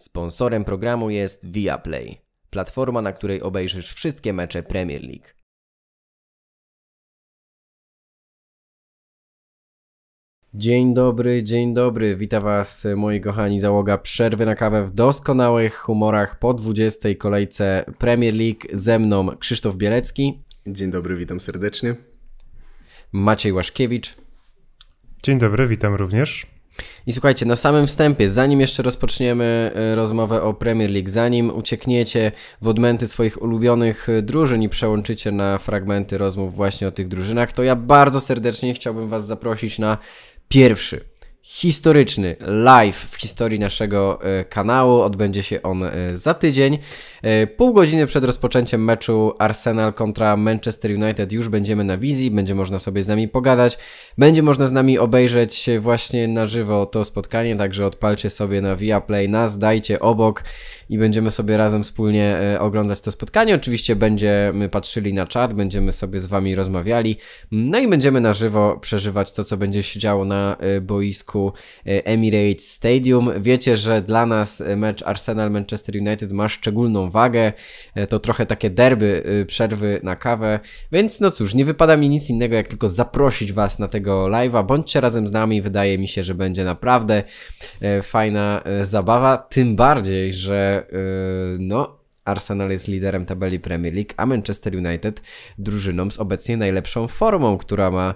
Sponsorem programu jest Viaplay, platforma, na której obejrzysz wszystkie mecze Premier League. Dzień dobry, dzień dobry, witam Was moi kochani załoga przerwy na kawę w doskonałych humorach po 20. kolejce Premier League. Ze mną Krzysztof Bielecki. Dzień dobry, witam serdecznie. Maciej Łaszkiewicz. Dzień dobry, witam również. I słuchajcie, na samym wstępie, zanim jeszcze rozpoczniemy e, rozmowę o Premier League, zanim uciekniecie w odmęty swoich ulubionych e, drużyn i przełączycie na fragmenty rozmów właśnie o tych drużynach, to ja bardzo serdecznie chciałbym Was zaprosić na pierwszy historyczny, live w historii naszego e, kanału. Odbędzie się on e, za tydzień. E, pół godziny przed rozpoczęciem meczu Arsenal kontra Manchester United już będziemy na wizji, będzie można sobie z nami pogadać, będzie można z nami obejrzeć właśnie na żywo to spotkanie, także odpalcie sobie na Viaplay nas, dajcie obok i będziemy sobie razem wspólnie oglądać to spotkanie. Oczywiście będziemy patrzyli na czat, będziemy sobie z wami rozmawiali, no i będziemy na żywo przeżywać to, co będzie się działo na boisku E, Emirates Stadium. Wiecie, że dla nas e, mecz Arsenal-Manchester United ma szczególną wagę. E, to trochę takie derby przerwy na kawę. Więc no cóż, nie wypada mi nic innego, jak tylko zaprosić Was na tego live'a. Bądźcie razem z nami. Wydaje mi się, że będzie naprawdę fajna zabawa. Tym bardziej, że no Arsenal jest liderem tabeli Premier League, a Manchester United drużyną z obecnie najlepszą formą, która ma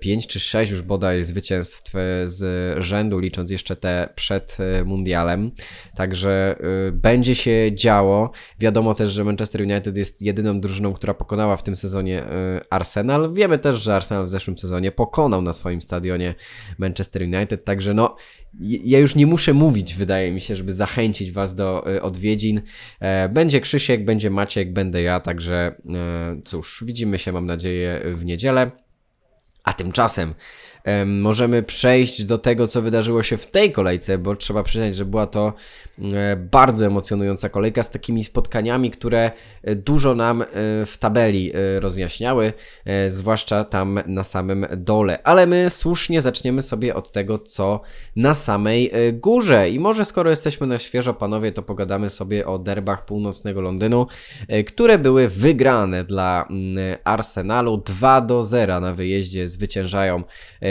5 e, czy 6 już bodaj zwycięstw e, z rzędu, licząc jeszcze te przed e, mundialem. Także będzie się działo. Wiadomo też, że Manchester United jest jedyną drużyną, która pokonała w tym sezonie Arsenal. Wiemy też, że Arsenal w zeszłym sezonie pokonał na swoim stadionie Manchester United, także no ja już nie muszę mówić, wydaje mi się, żeby zachęcić Was do e, odwiedzin. E, będzie Krzysiek, będzie Maciek, będę ja, także e, cóż, widzimy się, mam nadzieję, w niedzielę. A tymczasem możemy przejść do tego, co wydarzyło się w tej kolejce, bo trzeba przyznać, że była to e, bardzo emocjonująca kolejka z takimi spotkaniami, które e, dużo nam e, w tabeli rozjaśniały, zwłaszcza tam na samym dole. Ale my słusznie zaczniemy sobie od tego, co na samej górze. I może skoro jesteśmy na świeżo, panowie, to pogadamy sobie o derbach północnego Londynu, które były wygrane dla mm, Arsenalu 2 do 0 na wyjeździe zwyciężają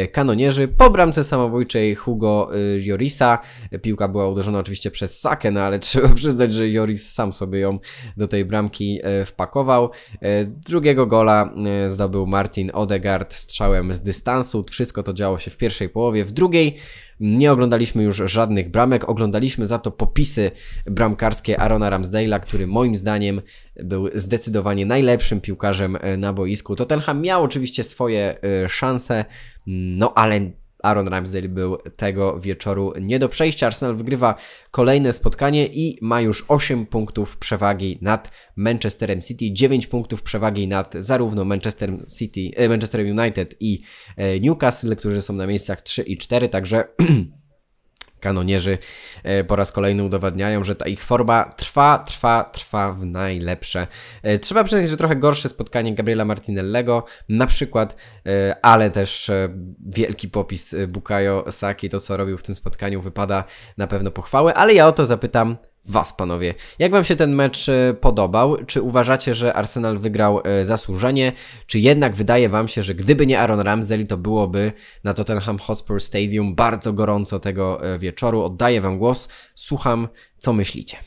kanonierzy po bramce samobójczej Hugo Jorisa. Y, Piłka była uderzona oczywiście przez Sakę, no ale trzeba przyznać, że Joris sam sobie ją do tej bramki e, wpakował. E, drugiego gola e, zdobył Martin Odegaard strzałem z dystansu. Wszystko to działo się w pierwszej połowie. W drugiej nie oglądaliśmy już żadnych bramek, oglądaliśmy za to popisy bramkarskie Arona Ramsdale'a, który moim zdaniem był zdecydowanie najlepszym piłkarzem e, na boisku. Tottenham miał oczywiście swoje e, szanse, no ale Aaron Ramsdale był tego wieczoru nie do przejścia. Arsenal wygrywa kolejne spotkanie i ma już 8 punktów przewagi nad Manchesterem City, 9 punktów przewagi nad zarówno Manchester City, e, Manchester United i e, Newcastle, którzy są na miejscach 3 i 4, także Kanonierzy e, po raz kolejny udowadniają, że ta ich forma trwa, trwa, trwa w najlepsze. E, trzeba przyznać, że trochę gorsze spotkanie Gabriela Martinellego na przykład, e, ale też wielki popis Bukayo Saki, to co robił w tym spotkaniu wypada na pewno pochwały, ale ja o to zapytam Was, panowie. Jak Wam się ten mecz e, podobał? Czy uważacie, że Arsenal wygrał e, zasłużenie? Czy jednak wydaje Wam się, że gdyby nie Aaron Ramsey, to byłoby na Tottenham Hotspur Stadium bardzo gorąco tego e, wieczoru? Oddaję Wam głos, słucham, co myślicie.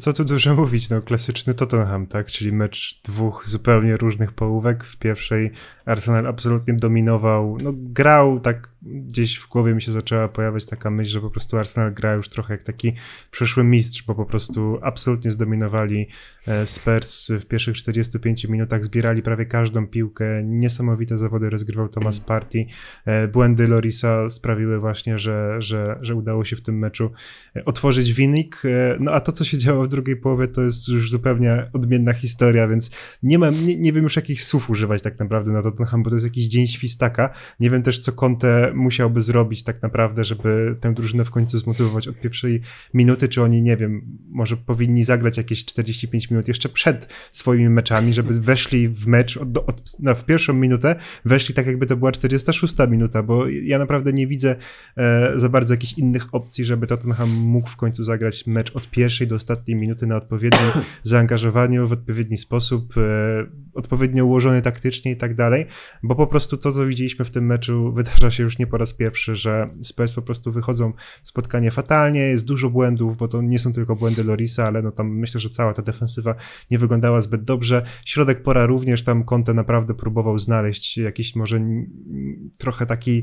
Co tu dużo mówić, no klasyczny Tottenham, tak? Czyli mecz dwóch zupełnie różnych połówek. W pierwszej Arsenal absolutnie dominował, no grał tak gdzieś w głowie mi się zaczęła pojawiać taka myśl, że po prostu Arsenal gra już trochę jak taki przyszły mistrz, bo po prostu absolutnie zdominowali e, Spurs w pierwszych 45 minutach, zbierali prawie każdą piłkę, niesamowite zawody rozgrywał Thomas Party. E, błędy Lorisa sprawiły właśnie, że, że, że udało się w tym meczu e, otworzyć winik, no a to, co się działo w drugiej połowie, to jest już zupełnie odmienna historia, więc nie mam, nie, nie wiem już jakich słów używać tak naprawdę na Tottenham, bo to jest jakiś dzień świstaka. Nie wiem też, co Conte musiałby zrobić tak naprawdę, żeby tę drużynę w końcu zmotywować od pierwszej minuty, czy oni, nie wiem, może powinni zagrać jakieś 45 minut jeszcze przed swoimi meczami, żeby weszli w mecz od, od, w pierwszą minutę, weszli tak jakby to była 46 minuta, bo ja naprawdę nie widzę e, za bardzo jakichś innych opcji, żeby Tottenham mógł w końcu zagrać mecz od pierwszej do ostatniej minuty na odpowiednim zaangażowaniu, w odpowiedni sposób, e, odpowiednio ułożony taktycznie i tak dalej, bo po prostu to, co widzieliśmy w tym meczu wydarza się już nie nie po raz pierwszy, że Spurs po prostu wychodzą spotkanie fatalnie, jest dużo błędów, bo to nie są tylko błędy Lorisa, ale no tam myślę, że cała ta defensywa nie wyglądała zbyt dobrze. Środek pora również, tam kąte naprawdę próbował znaleźć jakiś może trochę taki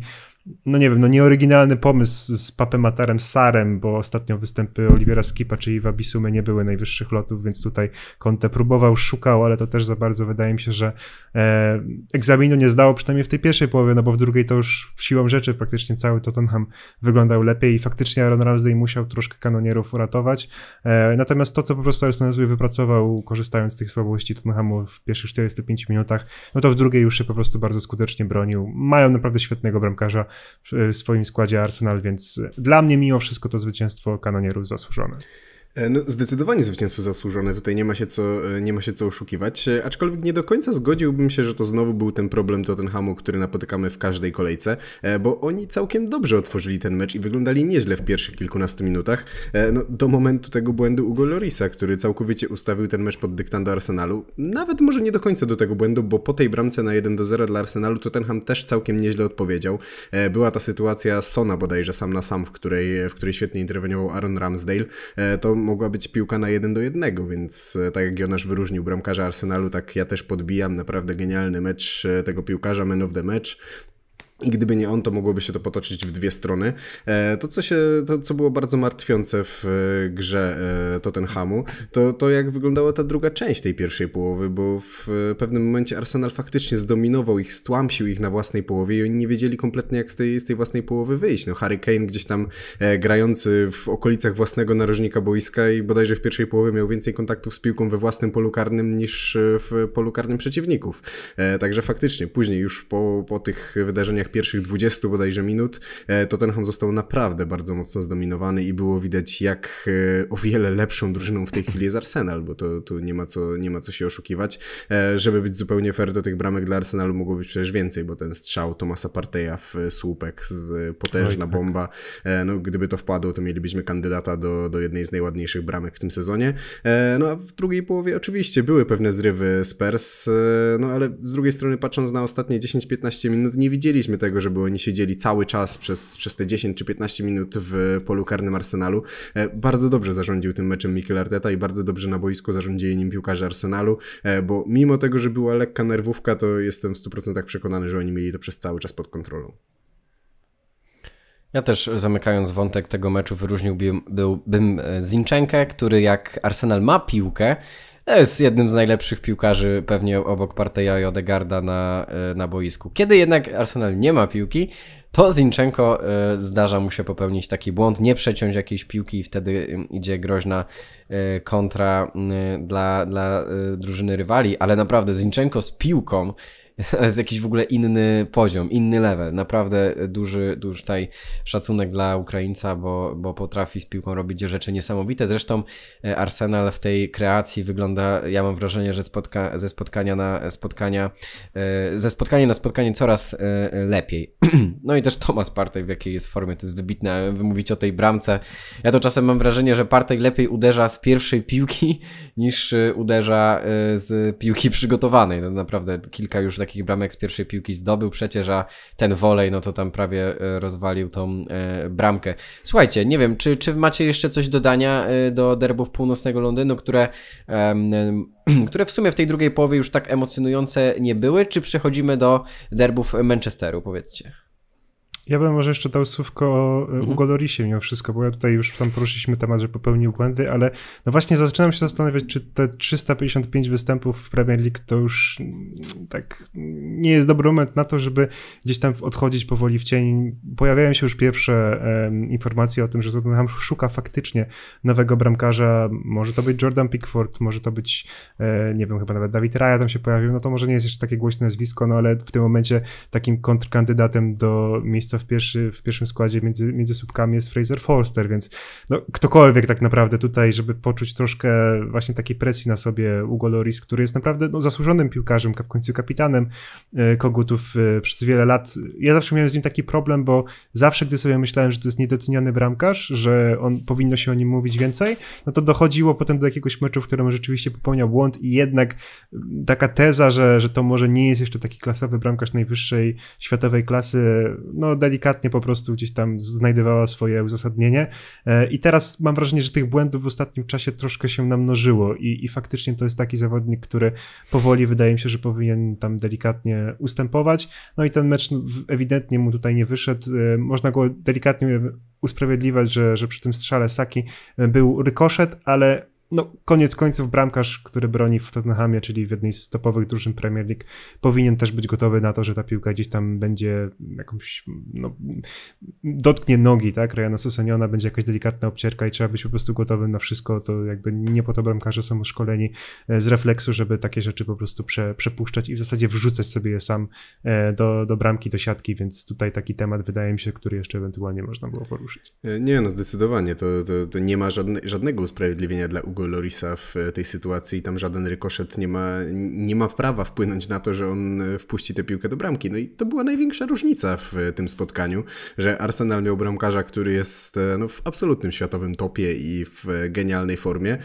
no nie wiem, no nieoryginalny pomysł z Papematarem Sarem, bo ostatnio występy Olivera Skipa czy Iwa Bisumy nie były najwyższych lotów, więc tutaj Conte próbował, szukał, ale to też za bardzo wydaje mi się, że e, egzaminu nie zdało, przynajmniej w tej pierwszej połowie, no bo w drugiej to już siłą rzeczy praktycznie cały Tottenham wyglądał lepiej i faktycznie Aaron Ramsdale musiał troszkę kanonierów uratować, e, natomiast to, co po prostu Arsenal Zły wypracował, korzystając z tych słabości Tottenhamu w pierwszych 45 minutach, no to w drugiej już się po prostu bardzo skutecznie bronił. Mają naprawdę świetnego bramkarza, w swoim składzie Arsenal, więc dla mnie mimo wszystko to zwycięstwo kanonierów zasłużone. E, no, zdecydowanie zwycięstwo zasłużone, tutaj nie ma, się co, e, nie ma się co oszukiwać, e, aczkolwiek nie do końca zgodziłbym się, że to znowu był ten problem Tottenhamu, który napotykamy w każdej kolejce, bo oni całkiem dobrze otworzyli ten mecz i wyglądali nieźle w pierwszych kilkunastu minutach, no, do momentu tego błędu Ugo Lorisa, który całkowicie ustawił ten mecz pod dyktando Arsenalu, nawet może nie do końca do tego błędu, bo po tej bramce na 1-0 dla Arsenalu Tottenham też całkiem nieźle odpowiedział. Była ta sytuacja Sona bodajże sam na sam, w której, w której świetnie interweniował Aaron Ramsdale, to mogła być piłka na 1 do 1, więc e, tak jak Jonasz wyróżnił bramkarza Arsenalu, tak ja też podbijam naprawdę genialny mecz e, tego piłkarza, man of the match. I gdyby nie on, to mogłoby się to potoczyć w dwie strony. E, to, co, się, to, co było bardzo martwiące w e, grze e, Tottenhamu, to, to jak wyglądała ta druga część tej pierwszej połowy, bo w pewnym momencie Arsenal faktycznie zdominował ich, stłamsił ich na własnej połowie i oni nie wiedzieli kompletnie, jak z tej, z tej własnej połowy wyjść. No, Harry Kane gdzieś tam grający w okolicach własnego narożnika boiska i bodajże w pierwszej połowie miał więcej kontaktów z piłką we własnym polu karnym niż w polu karnym przeciwników. Także faktycznie później już po, po tych wydarzeniach pierwszych 20 bodajże minut e, Tottenham został naprawdę bardzo mocno zdominowany i było widać, jak e, o wiele lepszą drużyną w tej chwili jest Arsenal, bo to tu nie ma co, nie ma co się oszukiwać. E, żeby być zupełnie fair do tych bramek dla Arsenalu mogło być przecież więcej, bo ten strzał Tomasa Parteja w słupek z potężna tak. bomba, no gdyby to wpadło, to mielibyśmy kandydata do, do jednej z najładniejszych bramek w tym sezonie. No a w drugiej połowie oczywiście były pewne zrywy Spurs, no ale z drugiej strony patrząc na ostatnie 10-15 minut nie widzieliśmy tego, żeby oni siedzieli cały czas przez, przez te 10 czy 15 minut w polu karnym Arsenalu. E, bardzo dobrze zarządził tym meczem Mikel Arteta i bardzo dobrze na boisku zarządzili nim piłkarze Arsenalu, e, bo mimo tego, że była lekka nerwówka, to jestem w 100% przekonany, że oni mieli to przez cały czas pod kontrolą. Ja też zamykając wątek tego meczu wyróżniłbym byłbym e, Zinchenkę, który jak Arsenal ma piłkę, to jest jednym z najlepszych piłkarzy pewnie obok Parteja i Odegarda na, e, na boisku. Kiedy jednak Arsenal nie ma piłki, to Zinchenko e, zdarza mu się popełnić taki błąd, nie przeciąć jakiejś piłki i wtedy idzie groźna e, kontra dla, dla drużyny rywali, ale naprawdę Zinchenko z piłką jest jakiś w ogóle inny poziom, inny level. Naprawdę duży, duży tutaj szacunek dla Ukraińca, bo, bo potrafi z piłką robić rzeczy niesamowite. Zresztą e, Arsenal w tej kreacji wygląda, ja mam wrażenie, że spotka, ze spotkania na spotkania, e, ze spotkania na spotkanie coraz e, lepiej. no i też Tomasz Partey w jakiej jest formie, to jest wybitne. Wy mówicie o tej bramce. Ja to czasem mam wrażenie, że Partey lepiej uderza z pierwszej piłki niż uderza z piłki przygotowanej. No naprawdę kilka już takich takich bramek z pierwszej piłki zdobył przecież, a ten wolej, no to tam prawie e, rozwalił tą e, bramkę. Słuchajcie, nie wiem, czy, czy macie jeszcze coś dodania e, do derbów północnego Londynu, które, które w sumie w tej drugiej połowie już tak emocjonujące nie były, czy przechodzimy do derbów Manchesteru, powiedzcie? Ja bym może jeszcze dał słówko o e, mhm. Ugo Lorisie mimo wszystko, bo ja tutaj już tam poruszyliśmy temat, że popełnił błędy, ale no właśnie zaczynam się zastanawiać, czy te 355 występów w Premier League to już mm, tak nie jest dobry moment na to, żeby gdzieś tam odchodzić powoli w cień. Pojawiają się już pierwsze um, informacje o tym, że Tottenham szuka faktycznie nowego bramkarza. Może to być Jordan Pickford, może to być, e, nie wiem, chyba nawet David Raya tam się pojawił. No to może nie jest jeszcze takie głośne nazwisko, no ale w tym momencie takim kontrkandydatem do miejsca w, pierwszy, w pierwszym składzie między, między słupkami jest Fraser Forster, więc no, ktokolwiek tak naprawdę tutaj, żeby poczuć troszkę właśnie takiej presji na sobie Hugo Loris, który jest naprawdę no, zasłużonym piłkarzem, w końcu kapitanem e, Kogutów e, przez wiele lat. Ja zawsze miałem z nim taki problem, bo zawsze, gdy sobie myślałem, że to jest niedoceniany bramkarz, że on powinno się o nim mówić więcej, no to dochodziło potem do jakiegoś meczu, w którym rzeczywiście popełniał błąd i jednak mm, taka teza, że, że to może nie jest jeszcze taki klasowy bramkarz najwyższej światowej klasy, no delikatnie po prostu gdzieś tam znajdowała swoje uzasadnienie. E, I teraz mam wrażenie, że tych błędów w ostatnim czasie troszkę się namnożyło i, i faktycznie to jest taki zawodnik, który powoli wydaje mi się, że powinien tam delikatnie ustępować. No i ten mecz ewidentnie mu tutaj nie wyszedł. E, można go delikatnie usprawiedliwać, że, że przy tym strzale Saki był rykoszet, ale no, koniec końców bramkarz, który broni w Tottenhamie, czyli w jednej z topowych drużyn Premier League, powinien też być gotowy na to, że ta piłka gdzieś tam będzie jakąś, no, dotknie nogi, tak, Rayana ona będzie jakaś delikatna obcierka i trzeba być po prostu gotowym na wszystko, to jakby nie po to bramkarze są szkoleni e, z refleksu, żeby takie rzeczy po prostu prze, przepuszczać i w zasadzie wrzucać sobie je sam e, do, do bramki, do siatki, więc tutaj taki temat wydaje mi się, który jeszcze ewentualnie można było poruszyć. E, nie, no zdecydowanie, to, to, to nie ma żadne, żadnego usprawiedliwienia dla Ugo pomogło Lorisa w e, tej sytuacji i tam żaden rykoszet nie ma, nie ma prawa wpłynąć na to, że on e, wpuści tę piłkę do bramki. No i to była największa różnica w e, tym spotkaniu, że Arsenal miał bramkarza, który jest no, w absolutnym światowym topie i w genialnej formie,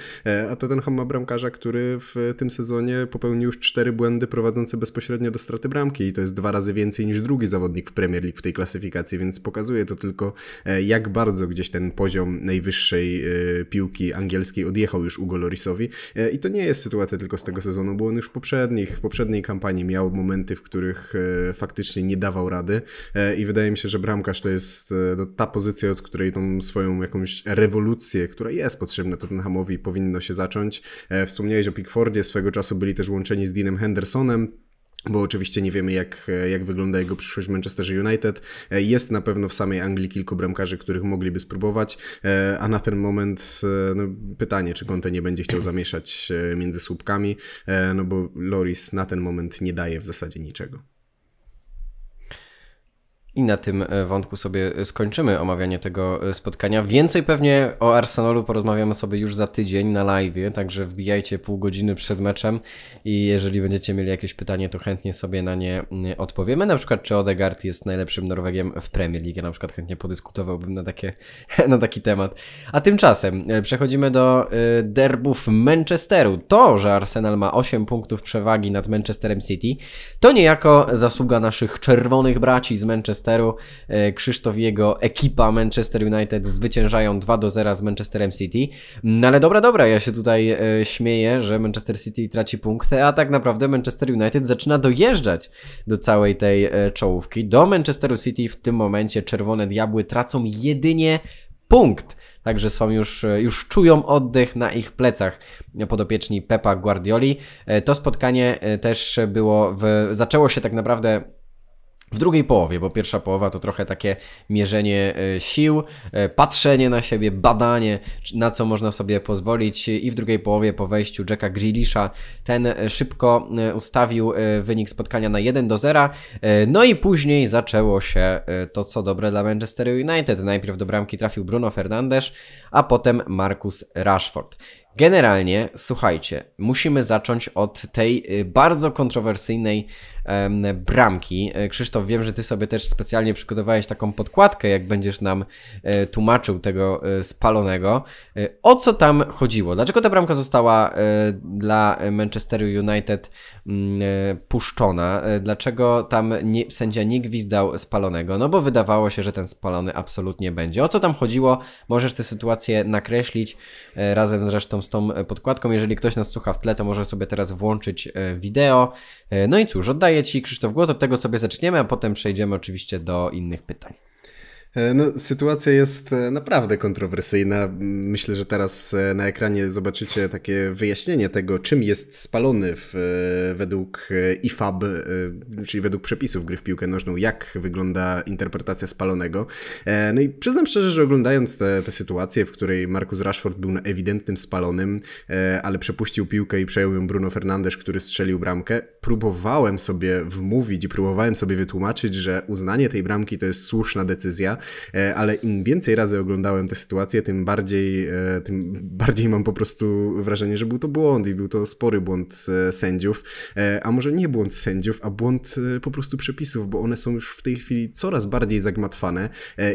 a to ten ma bramkarza, który w tym sezonie popełnił już cztery błędy prowadzące bezpośrednio do straty bramki i to jest dwa razy więcej niż drugi zawodnik w Premier League w tej klasyfikacji, więc pokazuje to tylko jak bardzo gdzieś ten poziom najwyższej piłki angielskiej odjechał już Ugo Lorisowi. E, I to nie jest sytuacja tylko z tego sezonu, bo on już w, poprzednich, w poprzedniej kampanii miał momenty, w których e, faktycznie nie dawał rady e, i wydaje mi się, że bramkarz to jest no, ta pozycja, od której tą swoją jakąś rewolucję, która jest potrzebna Tottenhamowi powinno się zacząć. Wspomniałeś o Pickfordzie, swego czasu byli też łączeni z Deanem Hendersonem, bo oczywiście nie wiemy, jak, jak wygląda jego przyszłość w Manchesterze United. Jest na pewno w samej Anglii kilku bramkarzy, których mogliby spróbować, e, a na ten moment e, no, pytanie, czy Conte nie będzie chciał zamieszać e, między słupkami, no bo Loris na ten moment nie daje w zasadzie niczego. I na tym e, wątku sobie skończymy omawianie tego e, spotkania. Więcej pewnie o Arsenalu porozmawiamy sobie już za tydzień na live, także wbijajcie pół godziny przed meczem i jeżeli będziecie mieli jakieś pytanie, to chętnie sobie na nie odpowiemy. Na przykład, czy Odegaard jest najlepszym Norwegiem w Premier League? Ja na przykład chętnie podyskutowałbym na, takie, na taki temat. A tymczasem e, przechodzimy do derbów Manchesteru. To, że Arsenal ma 8 punktów przewagi nad Manchesterem City, to niejako zasługa naszych czerwonych braci z Manchesteru. Manchesteru. E, Krzysztof i jego ekipa Manchester United zwyciężają 2 do 0 z Manchesterem City. No ale dobra, dobra, ja się tutaj e, śmieję, że Manchester City traci punkty, a tak naprawdę Manchester United zaczyna dojeżdżać do całej tej e, czołówki. Do Manchesteru City w tym momencie Czerwone Diabły tracą jedynie punkt. Także są już, już czują oddech na ich plecach podopieczni Pepa Guardioli. To spotkanie też było, w, zaczęło się tak naprawdę w drugiej połowie, bo pierwsza połowa to trochę takie mierzenie e, sił, e, patrzenie na siebie, badanie, na co można sobie pozwolić i w drugiej połowie po wejściu Jacka Grealisha ten e, szybko ustawił wynik spotkania na 1 do 0, no i później zaczęło się to, co dobre dla Manchester United. Najpierw do bramki trafił Bruno Fernandes, a potem Marcus Rashford. Generalnie, słuchajcie, musimy zacząć od tej y, bardzo kontrowersyjnej bramki. E, Krzysztof, wiem, że ty sobie też specjalnie przygotowałeś taką podkładkę, jak będziesz nam e, tłumaczył tego e, spalonego. E, o co tam chodziło? Dlaczego ta bramka została e, dla Manchesteru United mm, e, puszczona? dlaczego tam nie, sędzia nie gwizdał spalonego? No bo wydawało się, że ten spalony absolutnie będzie. O co tam chodziło? Możesz tę sytuację nakreślić razem zresztą z tą e, podkładką. Jeżeli ktoś nas słucha w tle, to może sobie teraz włączyć e, wideo. E, no i cóż, oddaję Ci Krzysztof głos, od tego sobie zaczniemy, a potem przejdziemy oczywiście do innych pytań. E, no, sytuacja jest e, naprawdę kontrowersyjna. Myślę, że teraz e, na ekranie zobaczycie takie wyjaśnienie tego, czym jest spalony w, według IFAB, czyli według przepisów gry w piłkę nożną, jak wygląda interpretacja spalonego. No i przyznam szczerze, że oglądając tę sytuację, w której Marcus Rashford był na ewidentnym spalonym, ale przepuścił piłkę i przejął ją Bruno Fernandes, który strzelił bramkę, próbowałem sobie wmówić i próbowałem sobie wytłumaczyć, że uznanie tej bramki to jest słuszna decyzja, E, ale im więcej razy oglądałem tę sytuację, tym bardziej, e, tym bardziej mam po prostu wrażenie, że był to błąd i był to spory błąd e, sędziów, a może nie błąd sędziów, a błąd po prostu przepisów, bo one są już w tej chwili coraz bardziej zagmatwane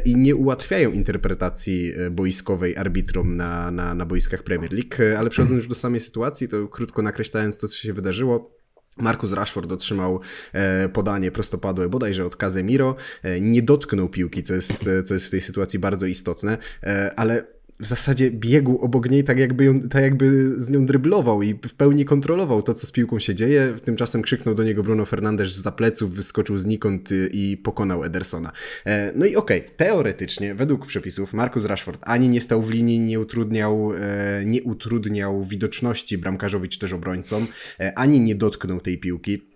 i nie ułatwiają interpretacji boiskowej arbitrom na, na, na boiskach Premier League, ale przechodząc już do samej sytuacji, to krótko nakreślając to, co się wydarzyło, Markus Rashford otrzymał e, podanie prostopadłe bodajże od Casemiro, e, nie dotknął piłki, co jest, co jest w tej sytuacji bardzo istotne, e, ale w zasadzie biegł obok niej tak jakby, ją, tak jakby z nią dryblował i w pełni kontrolował to, co z piłką się dzieje. Tymczasem krzyknął do niego Bruno Fernandes z pleców, wyskoczył znikąd y, i pokonał Edersona. E, no i okej, okay, teoretycznie, według przepisów, Markus Rashford ani nie stał w linii, nie utrudniał, e, nie utrudniał widoczności bramkarzowi czy też obrońcom, e, ani nie dotknął tej piłki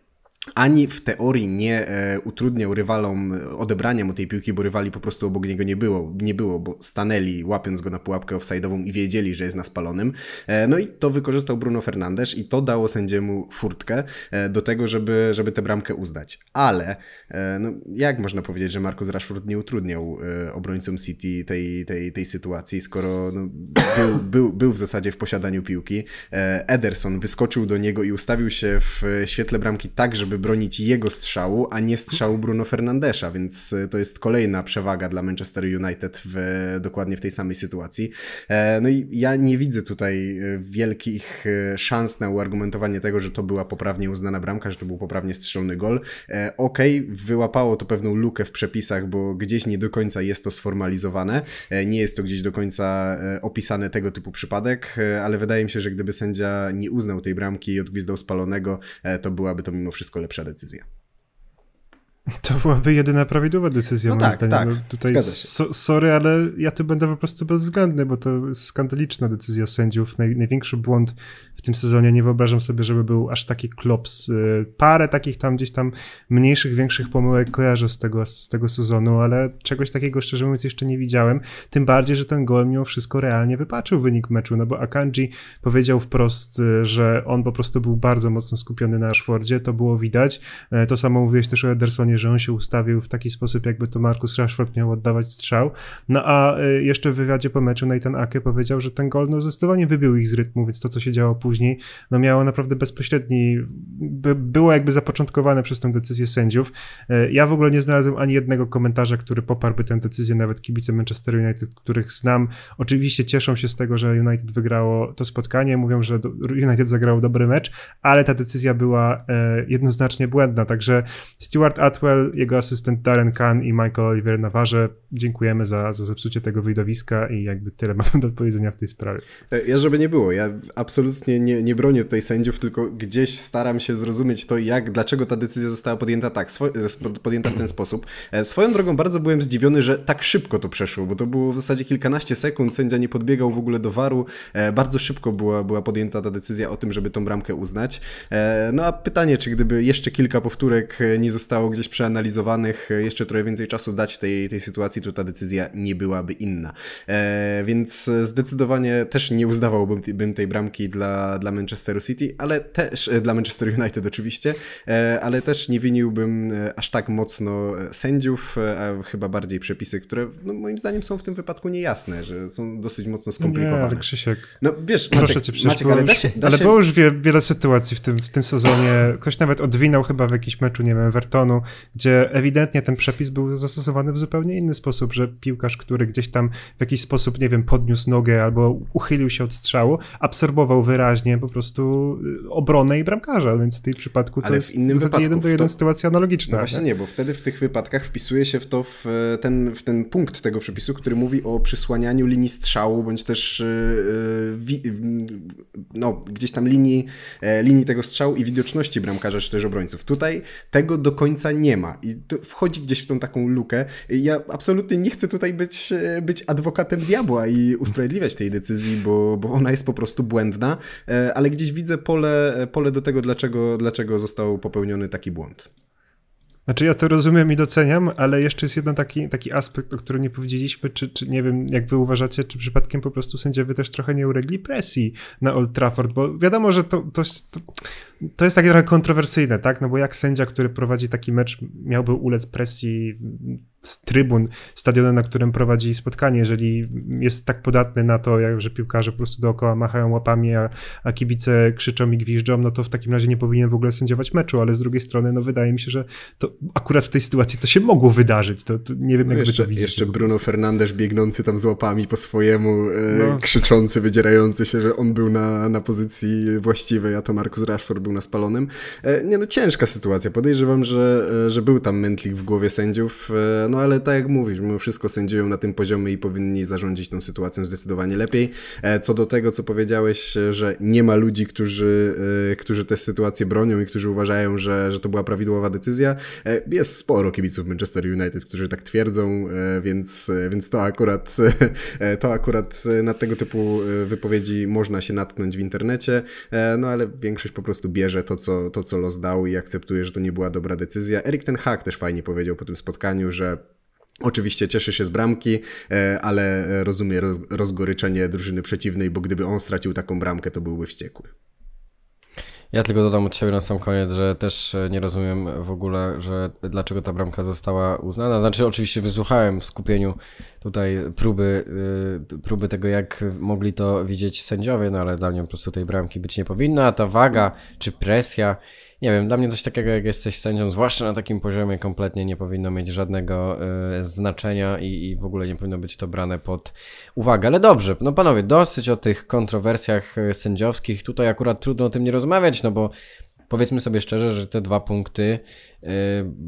ani w teorii nie e, utrudniał rywalom e, odebrania mu tej piłki, bo rywali po prostu obok niego nie było, nie było bo stanęli łapiąc go na pułapkę offside'ową i wiedzieli, że jest na spalonym. E, no i to wykorzystał Bruno Fernandes i to dało sędziemu furtkę e, do tego, żeby, żeby tę bramkę uznać. Ale e, no, jak można powiedzieć, że Marcus Rashford nie utrudniał e, obrońcom City tej, tej, tej sytuacji, skoro no, był, był, był w zasadzie w posiadaniu piłki. Ederson wyskoczył do niego i ustawił się w świetle bramki tak, żeby żeby bronić jego strzału, a nie strzału Bruno Fernandesza, więc e, to jest kolejna przewaga dla Manchester United w, e, dokładnie w tej samej sytuacji. E, no i ja nie widzę tutaj wielkich szans na uargumentowanie tego, że to była poprawnie uznana bramka, że to był poprawnie strzelony gol. Okej, okay, wyłapało to pewną lukę w przepisach, bo gdzieś nie do końca jest to sformalizowane, nie jest to gdzieś do końca opisane tego typu przypadek, ale wydaje mi się, że gdyby sędzia nie uznał tej bramki i odgwizdał spalonego, to byłaby to mimo wszystko lepsza decyzja. To byłaby jedyna prawidłowa decyzja, no moim tak, zdaniem. Tak, no, Tutaj so, sorry, ale ja tu będę po prostu bezwzględny, bo to skandaliczna decyzja sędziów. Naj, największy błąd w tym sezonie. Nie wyobrażam sobie, żeby był aż taki klops. Y, parę takich tam gdzieś tam mniejszych, większych pomyłek kojarzę z tego, z tego sezonu, ale czegoś takiego szczerze mówiąc jeszcze nie widziałem. Tym bardziej, że ten gol mimo wszystko realnie wypaczył wynik meczu, no bo Akanji powiedział wprost, y, że on po prostu był bardzo mocno skupiony na Ashfordzie, to było widać. Y, to samo mówiłeś też o Edersonie że on się ustawił w taki sposób, jakby to Marcus Rashford miał oddawać strzał. No a y, jeszcze w wywiadzie po meczu Nathan Ake powiedział, że ten gol no, zdecydowanie wybił ich z rytmu, więc to, co się działo później, no miało naprawdę bezpośredni, by, było jakby zapoczątkowane przez tę decyzję sędziów. Y, ja w ogóle nie znalazłem ani jednego komentarza, który poparłby tę decyzję, nawet kibice Manchester United, których znam. Oczywiście cieszą się z tego, że United wygrało to spotkanie, mówią, że United zagrało dobry mecz, ale ta decyzja była y, jednoznacznie błędna, także Stuart Atwell Blackwell, jego asystent Darren Kahn i Michael Oliver warze Dziękujemy za, za zepsucie tego widowiska i jakby tyle mamy do powiedzenia w tej sprawie. E, ja żeby nie było, ja absolutnie nie, nie bronię tutaj sędziów, tylko gdzieś staram się zrozumieć to, jak, dlaczego ta decyzja została podjęta tak, e, podjęta w ten sposób. E, swoją drogą bardzo byłem zdziwiony, że tak szybko to przeszło, bo to było w zasadzie kilkanaście sekund, sędzia nie podbiegał w ogóle do waru, bardzo szybko była, była podjęta ta decyzja o tym, żeby tą bramkę uznać. No a pytanie, czy gdyby jeszcze kilka powtórek nie zostało gdzieś przeanalizowanych, e, jeszcze trochę więcej czasu dać tej, tej sytuacji, to ta decyzja nie byłaby inna. E, więc zdecydowanie też nie uznawałbym tej bramki dla, dla Manchesteru City, ale też, e, dla Manchester United oczywiście, e, ale też nie winiłbym e, aż tak mocno sędziów, a chyba bardziej przepisy, które no, moim zdaniem są w tym wypadku niejasne, że są dosyć mocno skomplikowane. Nie, ale Krzysiek, no wiesz, Maciek, proszę cię, przecież Maciek, ale, już, da się, da ale się... było już wie, wiele sytuacji w tym, w tym sezonie, ktoś nawet odwinął chyba w jakimś meczu, nie wiem, Evertonu, gdzie ewidentnie ten przepis był zastosowany w zupełnie inny sposób, że piłkarz, który gdzieś tam w jakiś sposób, nie wiem, podniósł nogę albo uchylił się od strzału, absorbował wyraźnie po prostu y, obronę i bramkarza, więc w tym przypadku to Ale jest w innym wypadku, jeden do jeden to... sytuacja analogiczna. No właśnie nie? nie, bo wtedy w tych wypadkach wpisuje się w to w e, ten, w ten punkt tego przepisu, który mówi o przysłanianiu linii strzału, bądź też e, e, no, gdzieś tam linii, linii tego strzału i widoczności bramkarza czy też obrońców. Tutaj tego do końca nie nie ma. I to wchodzi gdzieś w tą taką lukę. Ja absolutnie nie chcę tutaj być, e, być adwokatem diabła i usprawiedliwiać tej decyzji, bo, bo ona jest po prostu błędna, e, ale gdzieś widzę pole, e, pole do tego, dlaczego, dlaczego został popełniony taki błąd. Znaczy ja to rozumiem i doceniam, ale jeszcze jest jeden taki, taki aspekt, o którym nie powiedzieliśmy, czy, czy nie wiem, jak wy uważacie, czy przypadkiem po prostu sędziowie też trochę nie ulegli presji na Old Trafford, bo wiadomo, że to, to, to to jest takie trochę kontrowersyjne, tak? No bo jak sędzia, który prowadzi taki mecz, miałby ulec presji z trybun stadionu, na którym prowadzi spotkanie, jeżeli jest tak podatny na to, jak, że piłkarze po prostu dookoła machają łapami, a, a kibice krzyczą i gwiżdżą, no to w takim razie nie powinien w ogóle sędziować meczu, ale z drugiej strony, no wydaje mi się, że to akurat w tej sytuacji to się mogło wydarzyć, to, to nie wiem, no jak jeszcze, wy to widzicie. Jeszcze Bruno Fernandes biegnący tam z łapami po swojemu, e, no. krzyczący, wydzierający się, że on był na, na pozycji właściwej, a to Marcus Rashford był na spalonym. E, nie no, ciężka sytuacja. Podejrzewam, że, e, że był tam mętlik w głowie sędziów, e, no ale tak jak mówisz, mimo wszystko sędziują na tym poziomie i powinni zarządzić tą sytuacją zdecydowanie lepiej. Co do tego, co powiedziałeś, że nie ma ludzi, którzy, którzy tę sytuację bronią i którzy uważają, że, że to była prawidłowa decyzja. Jest sporo kibiców Manchester United, którzy tak twierdzą, więc, więc to akurat to akurat na tego typu wypowiedzi można się natknąć w internecie, no ale większość po prostu bierze to co, to, co los dał i akceptuje, że to nie była dobra decyzja. Erik ten Hag też fajnie powiedział po tym spotkaniu, że Oczywiście cieszy się z bramki, e, ale rozumie rozgoryczenie drużyny przeciwnej, bo gdyby on stracił taką bramkę, to byłby wściekły. Ja tylko dodam od siebie na sam koniec, że też e, nie rozumiem w ogóle, że dlaczego ta bramka została uznana. Znaczy, oczywiście wysłuchałem w skupieniu tutaj próby, e, próby tego, jak mogli to widzieć sędziowie, no ale dla mnie po prostu tej bramki być nie powinna. A Ta waga czy presja nie wiem, dla mnie coś takiego, jak jesteś sędzią, zwłaszcza na takim poziomie, kompletnie nie powinno mieć żadnego y, znaczenia i, i, w ogóle nie powinno być to brane pod uwagę. Ale dobrze, no panowie, dosyć o tych kontrowersjach e, sędziowskich. Tutaj akurat trudno o tym nie rozmawiać, no bo powiedzmy sobie szczerze, że te dwa punkty y,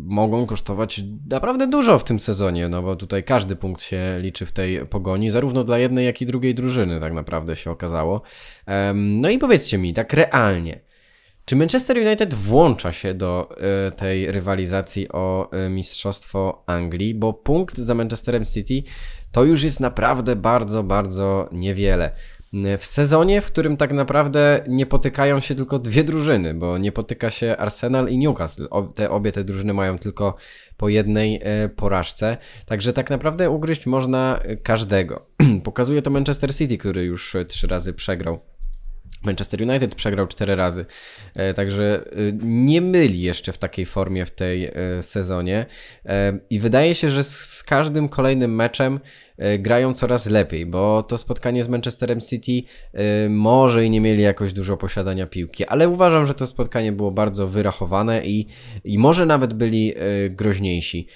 mogą kosztować naprawdę dużo w tym sezonie, no bo tutaj każdy punkt się liczy w tej pogoni, zarówno dla jednej, jak i drugiej drużyny tak naprawdę się okazało. Ym, no i powiedzcie mi, tak realnie, czy Manchester United włącza się do y, tej rywalizacji o y, Mistrzostwo Anglii? Bo punkt za Manchesterem City to już jest naprawdę bardzo, bardzo niewiele. W sezonie, w którym tak naprawdę nie potykają się tylko dwie drużyny, bo nie potyka się Arsenal i Newcastle. O, te, obie te drużyny mają tylko po jednej e, porażce, także tak naprawdę ugryźć można e, każdego. Pokazuje to Manchester City, który już trzy razy przegrał Manchester United przegrał 4 razy. E, także e, nie myli jeszcze w takiej formie w tej e, sezonie. I wydaje się, że z każdym kolejnym meczem grają coraz lepiej, bo to spotkanie z Manchesterem City może i nie mieli jakoś dużo posiadania piłki, ale uważam, że to spotkanie było bardzo wyrachowane i, i może nawet byli groźniejsi.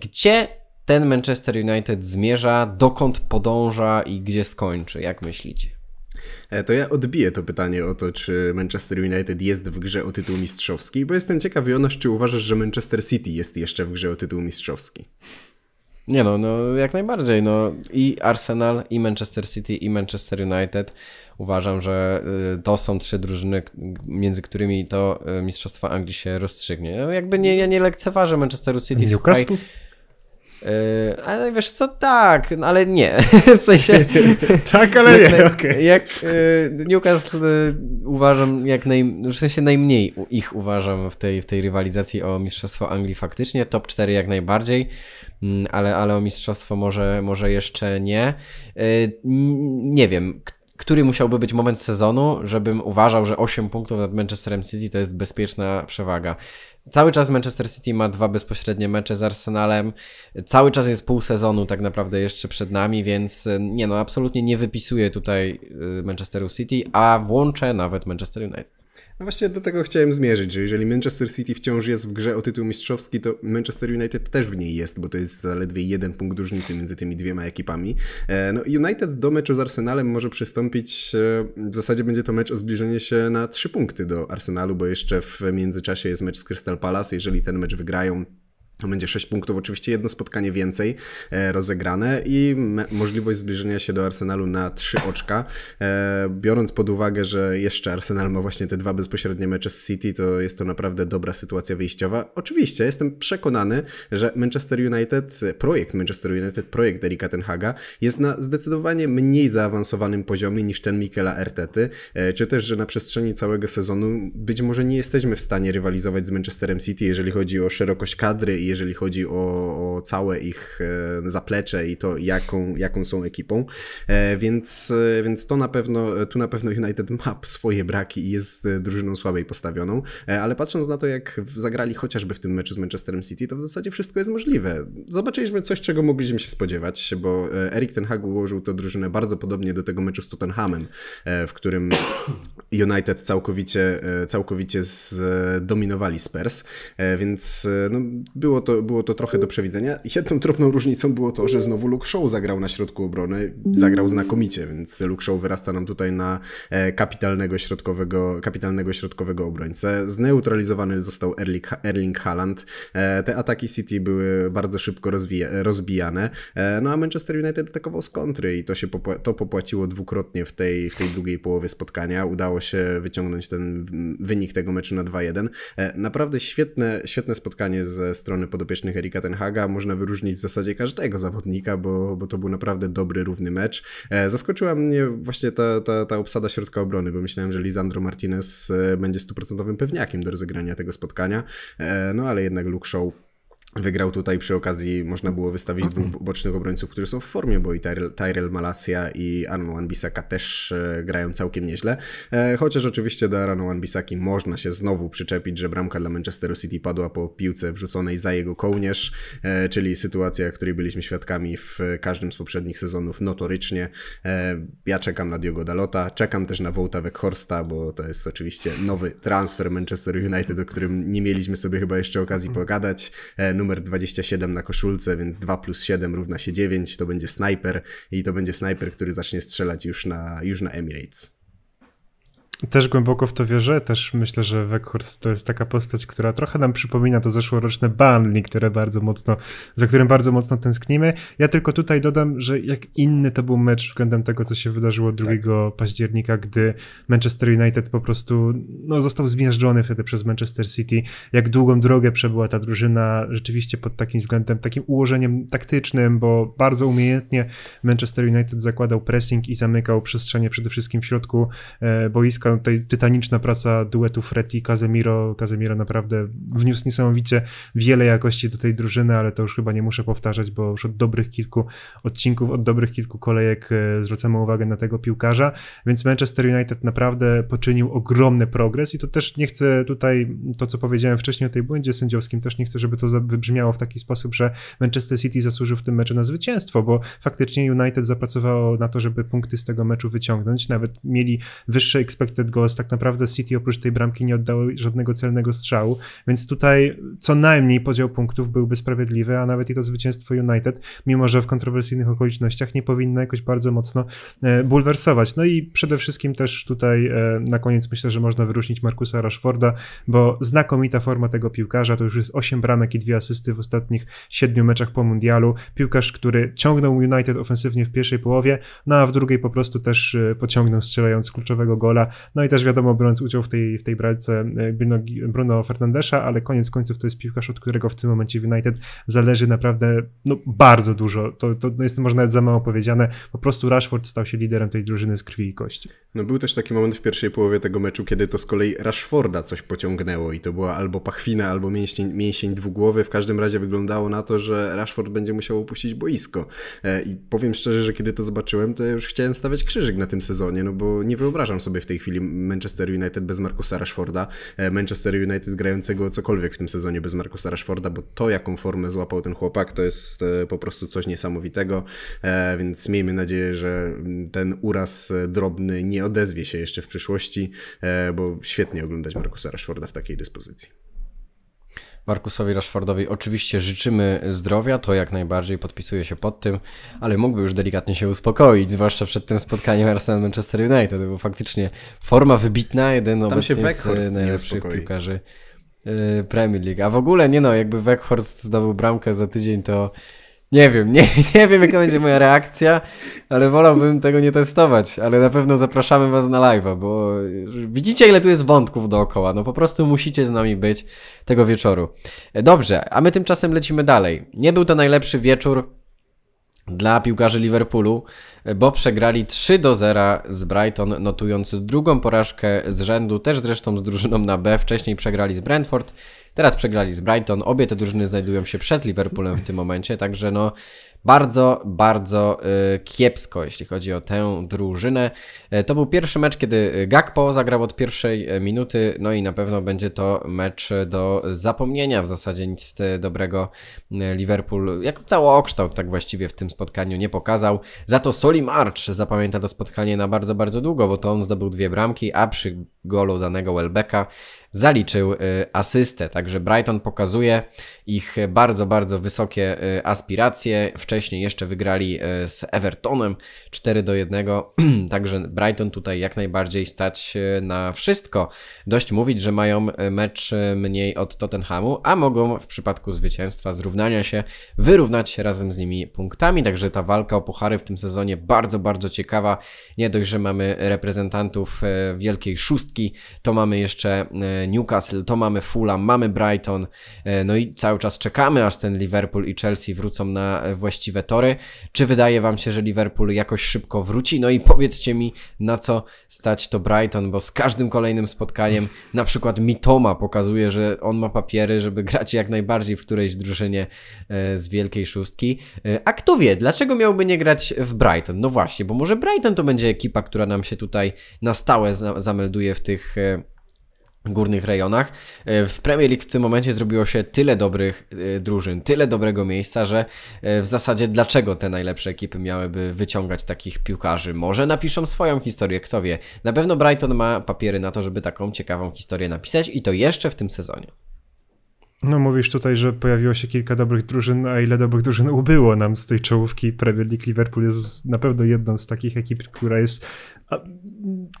Gdzie ten Manchester United zmierza, dokąd podąża i gdzie skończy? Jak myślicie? E, to ja odbiję to pytanie o to, czy Manchester United jest w grze o tytuł mistrzowski, bo jestem ciekaw, Jonasz, czy uważasz, że Manchester City jest jeszcze w grze o tytuł mistrzowski? Nie no, no jak najbardziej. No. I Arsenal, i Manchester City, i Manchester United. Uważam, że y, to są trzy drużyny, między którymi to y, Mistrzostwo Anglii się rozstrzygnie. No, jakby nie, ja nie lekceważę Manchesteru City. Newcastle? Słuchaj, Yy, ale wiesz co, tak, no ale nie. W sensie... tak, ale nie, okej. Okay. Jak yy, Newcastle e, uważam jak naj... W sensie najmniej ich uważam w tej, w tej rywalizacji o Mistrzostwo Anglii faktycznie. Top 4 jak najbardziej, mm, ale, ale o Mistrzostwo może, może jeszcze nie. nie wiem, który musiałby być moment sezonu, żebym uważał, że 8 punktów nad Manchesterem City to jest bezpieczna przewaga. Cały czas Manchester City ma dwa bezpośrednie mecze z Arsenalem, cały czas jest pół sezonu tak naprawdę jeszcze przed nami, więc e, nie no, absolutnie nie wypisuję tutaj e, Manchesteru City, a włączę nawet Manchester United. No właśnie do tego chciałem zmierzyć, że jeżeli Manchester City wciąż jest w grze o tytuł mistrzowski, to Manchester United też w niej jest, bo to jest zaledwie jeden punkt różnicy między tymi dwiema ekipami. E, no United do meczu z Arsenalem może przystąpić, e, w zasadzie będzie to mecz o zbliżenie się na trzy punkty do Arsenalu, bo jeszcze w międzyczasie jest mecz z Crystal Palace, jeżeli ten mecz wygrają, będzie 6 punktów, oczywiście jedno spotkanie więcej e, rozegrane i możliwość zbliżenia się do Arsenalu na 3 oczka. E, biorąc pod uwagę, że jeszcze Arsenal ma właśnie te dwa bezpośrednie mecze z City, to jest to naprawdę dobra sytuacja wyjściowa. Oczywiście jestem przekonany, że Manchester United, projekt Manchester United, projekt Erika Tenhaga jest na zdecydowanie mniej zaawansowanym poziomie niż ten Mikela Ertety, e, czy też, że na przestrzeni całego sezonu być może nie jesteśmy w stanie rywalizować z Manchesterem City, jeżeli chodzi o szerokość kadry i jeżeli chodzi o, o całe ich e, zaplecze i to, jaką, jaką są ekipą. E, więc, e, więc to na pewno, tu na pewno United ma swoje braki i jest drużyną słabej postawioną, ale patrząc na to, jak zagrali chociażby w tym meczu z Manchesterem City, to w zasadzie wszystko jest możliwe. Zobaczyliśmy coś, czego mogliśmy się spodziewać, bo Erik ten Hag ułożył tę drużynę bardzo podobnie do tego meczu z Tottenhamem, w którym United całkowicie, całkowicie zdominowali Spurs, więc no, było to, było to trochę do przewidzenia. Jedną drobną różnicą było to, że znowu Luke Show zagrał na środku obrony. Zagrał znakomicie, więc Luke Show wyrasta nam tutaj na e, kapitalnego środkowego, kapitalnego środkowego obrońcę. Zneutralizowany został Erling, Erling Haaland. E, te ataki City były bardzo szybko rozwija, rozbijane. E, no a Manchester United atakował z kontry i to się popła to popłaciło dwukrotnie w tej, w tej drugiej połowie spotkania. Udało się wyciągnąć ten wynik tego meczu na 2-1. Naprawdę świetne, świetne spotkanie ze strony podopiecznych Erika Tenhaga można wyróżnić w zasadzie każdego zawodnika, bo, bo to był naprawdę dobry, równy mecz. E, zaskoczyła mnie właśnie ta, ta, ta obsada środka obrony, bo myślałem, że Lisandro Martinez e, będzie stuprocentowym pewniakiem do rozegrania tego spotkania, e, no ale jednak Luke Show Wygrał tutaj przy okazji, można było wystawić mhm. dwóch bocznych obrońców, którzy są w formie, bo i Tyrell, Tyrell Malasia i Arno Bisaka też e, grają całkiem nieźle. E, chociaż oczywiście do Arno Bisaki można się znowu przyczepić, że bramka dla Manchesteru City padła po piłce wrzuconej za jego kołnierz, e, czyli sytuacja, której byliśmy świadkami w każdym z poprzednich sezonów notorycznie. Ja czekam na Diogo Dalota, czekam też na Wouta Horsta, bo to jest oczywiście nowy transfer Manchester United, o którym nie mieliśmy sobie chyba jeszcze okazji mhm. pogadać numer 27 na koszulce, więc 2 plus 7 równa się 9, to będzie snajper i to będzie snajper, który zacznie strzelać już na, już na Emirates. Też głęboko w to wierzę, też myślę, że Weghorst to jest taka postać, która trochę nam przypomina to zeszłoroczne Banli, które bardzo mocno, za którym bardzo mocno tęsknimy. Ja tylko tutaj dodam, że jak inny to był mecz względem tego, co się wydarzyło 2 tak. października, gdy Manchester United po prostu no, został zmiażdżony wtedy przez Manchester City. Jak długą drogę przebyła ta drużyna rzeczywiście pod takim względem, takim ułożeniem taktycznym, bo bardzo umiejętnie Manchester United zakładał pressing i zamykał przestrzenie przede wszystkim w środku e, boiska tutaj tytaniczna praca duetu Freti Kazemiro. Kazemiro naprawdę wniósł niesamowicie wiele jakości do tej drużyny, ale to już chyba nie muszę powtarzać, bo już od dobrych kilku odcinków, od dobrych kilku kolejek e, zwracamy uwagę na tego piłkarza, więc Manchester United naprawdę poczynił ogromny progres i to też nie chcę tutaj, to co powiedziałem wcześniej o tej błędzie sędziowskim, też nie chcę, żeby to wybrzmiało w taki sposób, że Manchester City zasłużył w tym meczu na zwycięstwo, bo faktycznie United zapracowało na to, żeby punkty z tego meczu wyciągnąć, nawet mieli wyższe expected expected goals, tak naprawdę City oprócz tej bramki nie oddało żadnego celnego strzału, więc tutaj co najmniej podział punktów byłby sprawiedliwy, a nawet i to zwycięstwo United, mimo że w kontrowersyjnych okolicznościach nie powinno jakoś bardzo mocno e, bulwersować. No i przede wszystkim też tutaj e, na koniec myślę, że można wyróżnić Markusa Rashforda, bo znakomita forma tego piłkarza, to już jest 8 bramek i 2 asysty w ostatnich 7 meczach po mundialu. Piłkarz, który ciągnął United ofensywnie w pierwszej połowie, no a w drugiej po prostu też e, pociągnął strzelając kluczowego gola. No i też wiadomo, biorąc udział w tej, w tej bralce e, Bruno, Bruno Fernandesza, ale koniec końców to jest piłkarz, od którego w tym momencie United zależy naprawdę no, bardzo dużo. To, to no, jest może nawet za mało powiedziane. Po prostu Rashford stał się liderem tej drużyny z krwi i kości. No był też taki moment w pierwszej połowie tego meczu, kiedy to z kolei Rashforda coś pociągnęło i to była albo pachwina, albo mięsień, mięsień dwugłowy. W każdym razie wyglądało na to, że Rashford będzie musiał opuścić boisko. E, I powiem szczerze, że kiedy to zobaczyłem, to ja już chciałem stawiać krzyżyk na tym sezonie, no bo nie wyobrażam sobie w tej chwili Manchester United bez Markusa Rashforda, e, Manchester United grającego cokolwiek w tym sezonie bez Markusa Rashforda, bo to jaką formę złapał ten chłopak, to jest e, po prostu coś niesamowitego. Więc miejmy nadzieję, że ten uraz drobny nie odezwie się jeszcze w przyszłości, e, bo świetnie oglądać Markusa Rashforda w takiej dyspozycji. Markusowi Rashfordowi oczywiście życzymy zdrowia, to jak najbardziej podpisuje się pod tym, ale mógłby już delikatnie się uspokoić, zwłaszcza przed tym spotkaniem Arsenal Manchester United, bo faktycznie forma wybitna, jeden Tam obecnie z e, najlepszych piłkarzy e, Premier League. A w ogóle nie no, jakby Weghorst zdobył bramkę za tydzień, to nie wiem, nie, nie wiem jaka będzie moja reakcja, ale wolałbym tego nie testować, ale na pewno zapraszamy was na live'a, bo widzicie ile tu jest wątków dookoła, no po prostu musicie z nami być tego wieczoru. E, dobrze, a my tymczasem lecimy dalej. Nie był to najlepszy wieczór dla piłkarzy Liverpoolu, bo przegrali 3 do 0 z Brighton, notując drugą porażkę z rzędu, też zresztą z drużyną na B. Wcześniej przegrali z Brentford, teraz przegrali z Brighton. Obie te drużyny znajdują się przed Liverpoolem w tym momencie, także no bardzo, bardzo y, kiepsko, jeśli chodzi o tę drużynę. E, to był pierwszy mecz, kiedy y, Gakpo zagrał od pierwszej e, minuty, no i na pewno będzie to mecz do zapomnienia, w zasadzie nic e, dobrego Liverpool, jako całokształt tak właściwie w tym spotkaniu nie pokazał. Za to Soli March zapamięta to spotkanie na bardzo, bardzo długo, bo to on zdobył dwie bramki, a przy golu danego Welbecka zaliczył y, asystę. Także Brighton pokazuje ich bardzo, bardzo wysokie y, aspiracje. Wcześniej jeszcze wygrali y, z Evertonem 4 do 1. Także Brighton tutaj jak najbardziej stać na wszystko. Dość mówić, że mają mecz mniej od Tottenhamu, a mogą w przypadku zwycięstwa, zrównania się, wyrównać się razem z nimi punktami. Także ta walka o puchary w tym sezonie bardzo, bardzo ciekawa. Nie dość, że mamy reprezentantów wielkiej szóstki, to mamy jeszcze Newcastle, to mamy Fulham, mamy Brighton, e, no i cały czas czekamy, aż ten Liverpool i Chelsea wrócą na e, właściwe tory. Czy wydaje Wam się, że Liverpool jakoś szybko wróci? No i powiedzcie mi, na co stać to Brighton, bo z każdym kolejnym spotkaniem, na przykład Mitoma pokazuje, że on ma papiery, żeby grać jak najbardziej w którejś drużynie e, z wielkiej szóstki. A kto wie, dlaczego miałby nie grać w Brighton? No właśnie, bo może Brighton to będzie ekipa, która nam się tutaj na stałe zamelduje w tych górnych rejonach. E, w Premier League w tym momencie zrobiło się tyle dobrych e, drużyn, tyle dobrego miejsca, że e, w zasadzie dlaczego te najlepsze ekipy miałyby wyciągać takich piłkarzy? Może napiszą swoją historię, kto wie. Na pewno Brighton ma papiery na to, żeby taką ciekawą historię napisać i to jeszcze w tym sezonie. No mówisz tutaj, że pojawiło się kilka dobrych drużyn, a ile dobrych drużyn ubyło nam z tej czołówki Premier League Liverpool jest na pewno jedną z takich ekip, która jest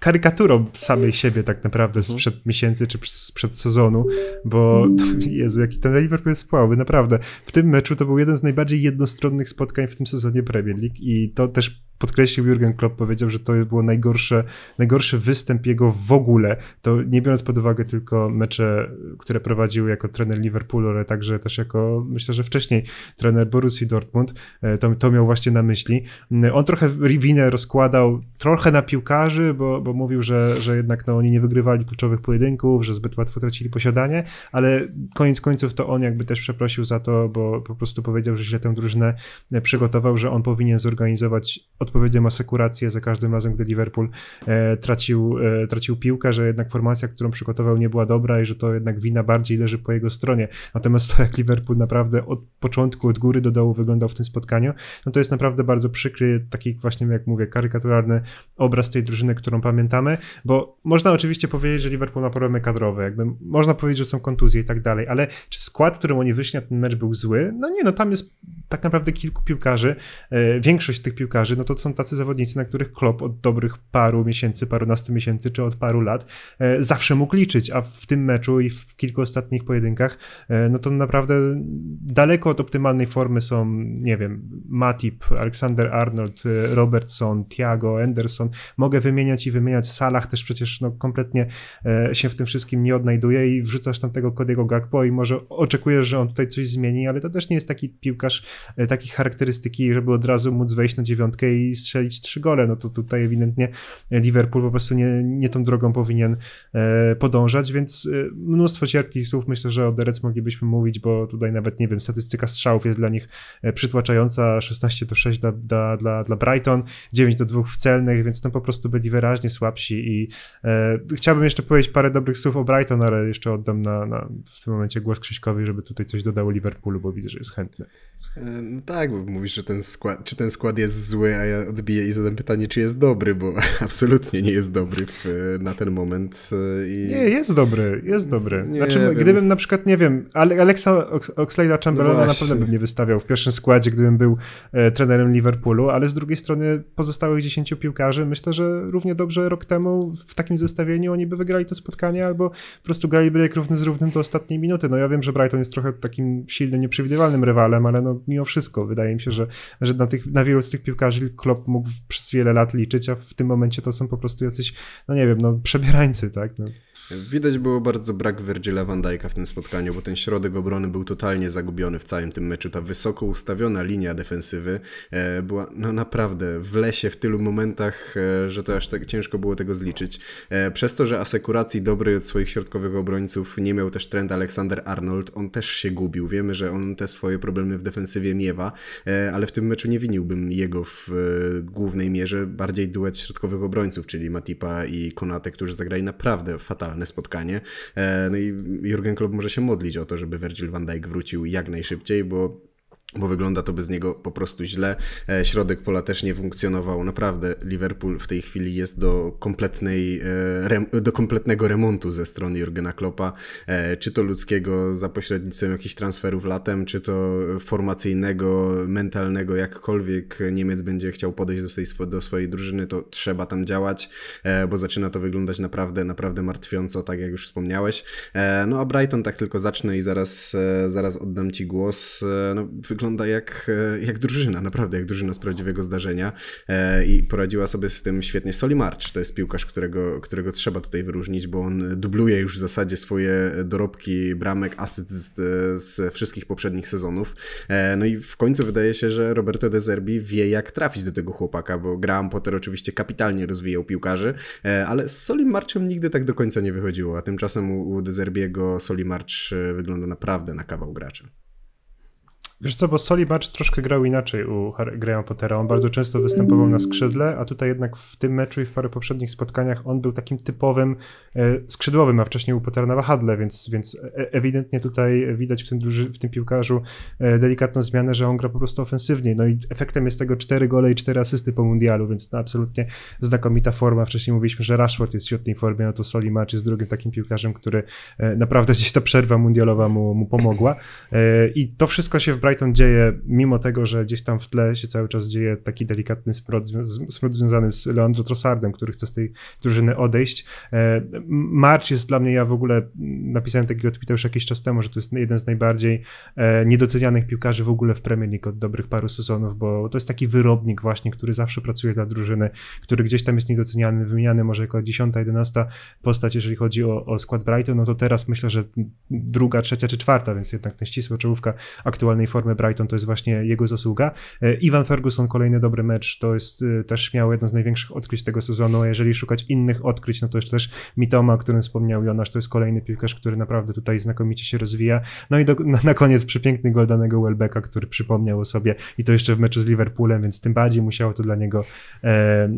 karykaturą samej siebie tak naprawdę mhm. sprzed miesięcy czy sprzed sezonu, bo Jezu, jaki ten Liverpool jest płały, naprawdę. W tym meczu to był jeden z najbardziej jednostronnych spotkań w tym sezonie Premier League i to też podkreślił Jurgen Klopp, powiedział, że to było najgorsze, najgorszy występ jego w ogóle. To nie biorąc pod uwagę tylko mecze, które prowadził jako trener Liverpoolu, ale także też jako, myślę, że wcześniej trener Borussia Dortmund. E, to, to miał właśnie na myśli. Mm, on trochę winę rozkładał trochę na piłkarzy, bo, bo mówił, że, że jednak no, oni nie wygrywali kluczowych pojedynków, że zbyt łatwo tracili posiadanie, ale koniec końców to on jakby też przeprosił za to, bo po prostu powiedział, że źle tę drużynę e, przygotował, że on powinien zorganizować od odpowiednią asekurację za każdym razem, gdy Liverpool e, tracił, e, tracił piłkę, że jednak formacja, którą przygotował nie była dobra i że to jednak wina bardziej leży po jego stronie. Natomiast to, jak Liverpool naprawdę od początku, od góry do dołu wyglądał w tym spotkaniu, no to jest naprawdę bardzo przykry, taki właśnie, jak mówię, karykaturalny obraz tej drużyny, którą pamiętamy, bo można oczywiście powiedzieć, że Liverpool ma problemy kadrowe, jakby można powiedzieć, że są kontuzje i tak dalej, ale czy skład, którym oni wyszli na ten mecz był zły? No nie, no tam jest tak naprawdę kilku piłkarzy, e, większość tych piłkarzy, no to są tacy zawodnicy, na których Klopp od dobrych paru miesięcy, parunastu miesięcy czy od paru lat e, zawsze mógł liczyć, a w tym meczu i w kilku ostatnich pojedynkach, e, no to naprawdę daleko od optymalnej formy są, nie wiem, Matip, Alexander Arnold, e, Robertson, Thiago, Anderson. Mogę wymieniać i wymieniać. Salah też przecież no, kompletnie e, się w tym wszystkim nie odnajduje i wrzucasz tam tego Kodiego Gakpo i może oczekujesz, że on tutaj coś zmieni, ale to też nie jest taki piłkarz, e, charakterystyki, żeby od razu móc wejść na dziewiątkę i strzelić trzy gole. No to tutaj ewidentnie Liverpool po prostu nie, nie tą drogą powinien e, podążać, więc e, mnóstwo cierpkich słów myślę, że o Derec moglibyśmy mówić, bo tutaj nawet, nie wiem, statystyka strzałów jest dla nich e, przytłaczająca, 16 do 6 dla, dla, dla, dla Brighton, 9 do 2 w celnych, więc tam no po prostu byli wyraźnie słabsi i e, chciałbym jeszcze powiedzieć parę dobrych słów o Brighton, ale jeszcze oddam na, na, w tym momencie głos Krzyśkowi, żeby tutaj coś dodał Liverpoolu, bo widzę, że jest chętny. No tak, bo mówisz, że ten skład, czy ten skład jest zły, a ja odbiję i zadam pytanie, czy jest dobry, bo absolutnie nie jest dobry w, na ten moment. E, I... Nie, jest dobry, jest dobry. Nie, znaczy, gdybym na przykład, nie wiem, Alexa Oxlada Chamberlaina no pewno bym nie wystawiał w pierwszym składzie, gdybym był e, trenerem Liverpoolu, ale z drugiej strony pozostałych 10 piłkarzy, myślę, że równie dobrze rok temu w takim zestawieniu oni by wygrali to spotkanie, albo po prostu graliby jak równy z równym do ostatniej minuty. No ja wiem, że Brighton jest trochę takim silnym, nieprzewidywalnym rywalem, ale no mimo wszystko wydaje mi się, że, że na, tych, na wielu z tych piłkarzy Klopp mógł przez wiele lat liczyć, a w tym momencie to są po prostu jacyś, no nie wiem, no przebierańcy, tak? No. Widać było bardzo brak Virgila van Dijk'a w tym spotkaniu, bo ten środek obrony był totalnie zagubiony w całym tym meczu. Ta wysoko ustawiona linia defensywy e, była no naprawdę w lesie w tylu momentach, e, że to aż tak ciężko było tego zliczyć. E, przez to, że asekuracji dobrej od swoich środkowych obrońców nie miał też trend Alexander Arnold, on też się gubił. Wiemy, że on te swoje problemy w defensywie miewa, ale w tym meczu nie winiłbym jego w głównej mierze. Bardziej duet środkowych obrońców, czyli Matipa i Konate, którzy zagrali naprawdę fatalnie ładne spotkanie. E, no i Jurgen Klopp może się modlić o to, żeby Virgil van Dijk wrócił jak najszybciej, bo bo wygląda to bez niego po prostu źle. E, środek pola też nie funkcjonował. Naprawdę Liverpool w tej chwili jest do, kompletnej, e, do kompletnego remontu ze strony Jurgena Kloppa, e, czy to ludzkiego za pośrednictwem jakichś transferów latem, czy to formacyjnego, mentalnego, jakkolwiek Niemiec będzie chciał podejść do, tej, do swojej drużyny, to trzeba tam działać, bo zaczyna to wyglądać naprawdę, naprawdę martwiąco, tak jak już wspomniałeś. No a Brighton tak tylko zacznę i zaraz, zaraz oddam Ci głos. No, wygląda jak, e, jak drużyna, naprawdę jak drużyna z prawdziwego zdarzenia e, i poradziła sobie z tym świetnie Soli March. To jest piłkarz, którego, którego trzeba tutaj wyróżnić, bo on dubluje już w zasadzie swoje dorobki bramek, asyst z, z wszystkich poprzednich sezonów. E, no i w końcu wydaje się, że Roberto De Zerbi wie jak trafić do tego chłopaka, bo Graham Potter oczywiście kapitalnie rozwijał piłkarzy, ale z Solim Marchem nigdy tak do końca nie wychodziło, a tymczasem u, u De Zerbiego Soli March wygląda naprawdę na kawał gracza. Wiesz co, bo Soli Batch troszkę grał inaczej u Graham Pottera. On bardzo często występował na skrzydle, a tutaj jednak w tym meczu i w paru poprzednich spotkaniach on był takim typowym e, skrzydłowym, a wcześniej u Pottera na wahadle, więc, więc e, ewidentnie tutaj widać w tym, w tym piłkarzu e, delikatną zmianę, że on gra po prostu ofensywniej. No i efektem jest tego cztery gole i cztery asysty po mundialu, więc to absolutnie znakomita forma. Wcześniej mówiliśmy, że Rashford jest w świetnej formie, no to Soli Batch jest drugim takim piłkarzem, który naprawdę gdzieś ta przerwa mundialowa mu, mu pomogła. I to wszystko się w Brighton Brighton dzieje, mimo tego, że gdzieś tam w tle się cały czas dzieje taki delikatny smród, smród związany z Leandro Trossardem, który chce z tej drużyny odejść. E, March jest dla mnie, ja w ogóle napisałem takiego tweeta już jakiś czas temu, że to jest jeden z najbardziej e, niedocenianych piłkarzy w ogóle w Premier League od dobrych paru sezonów, bo to jest taki wyrobnik właśnie, który zawsze pracuje dla drużyny, który gdzieś tam jest niedoceniany, wymieniany może jako 10-11 postać, jeżeli chodzi o, o skład Brighton, no to teraz myślę, że druga, trzecia czy czwarta, więc jednak ten ścisła czołówka aktualnej formy formę Brighton, to jest właśnie jego zasługa. E, Ivan Ferguson, kolejny dobry mecz, to jest e, też śmiało jedno z największych odkryć tego sezonu, a jeżeli szukać innych odkryć, no to jeszcze też Mitoma, o którym wspomniał Jonasz, to jest kolejny piłkarz, który naprawdę tutaj znakomicie się rozwija. No i do, na, na, koniec przepiękny gol danego Welbecka, który przypomniał o sobie i to jeszcze w meczu z Liverpoolem, więc tym bardziej musiało to dla niego e,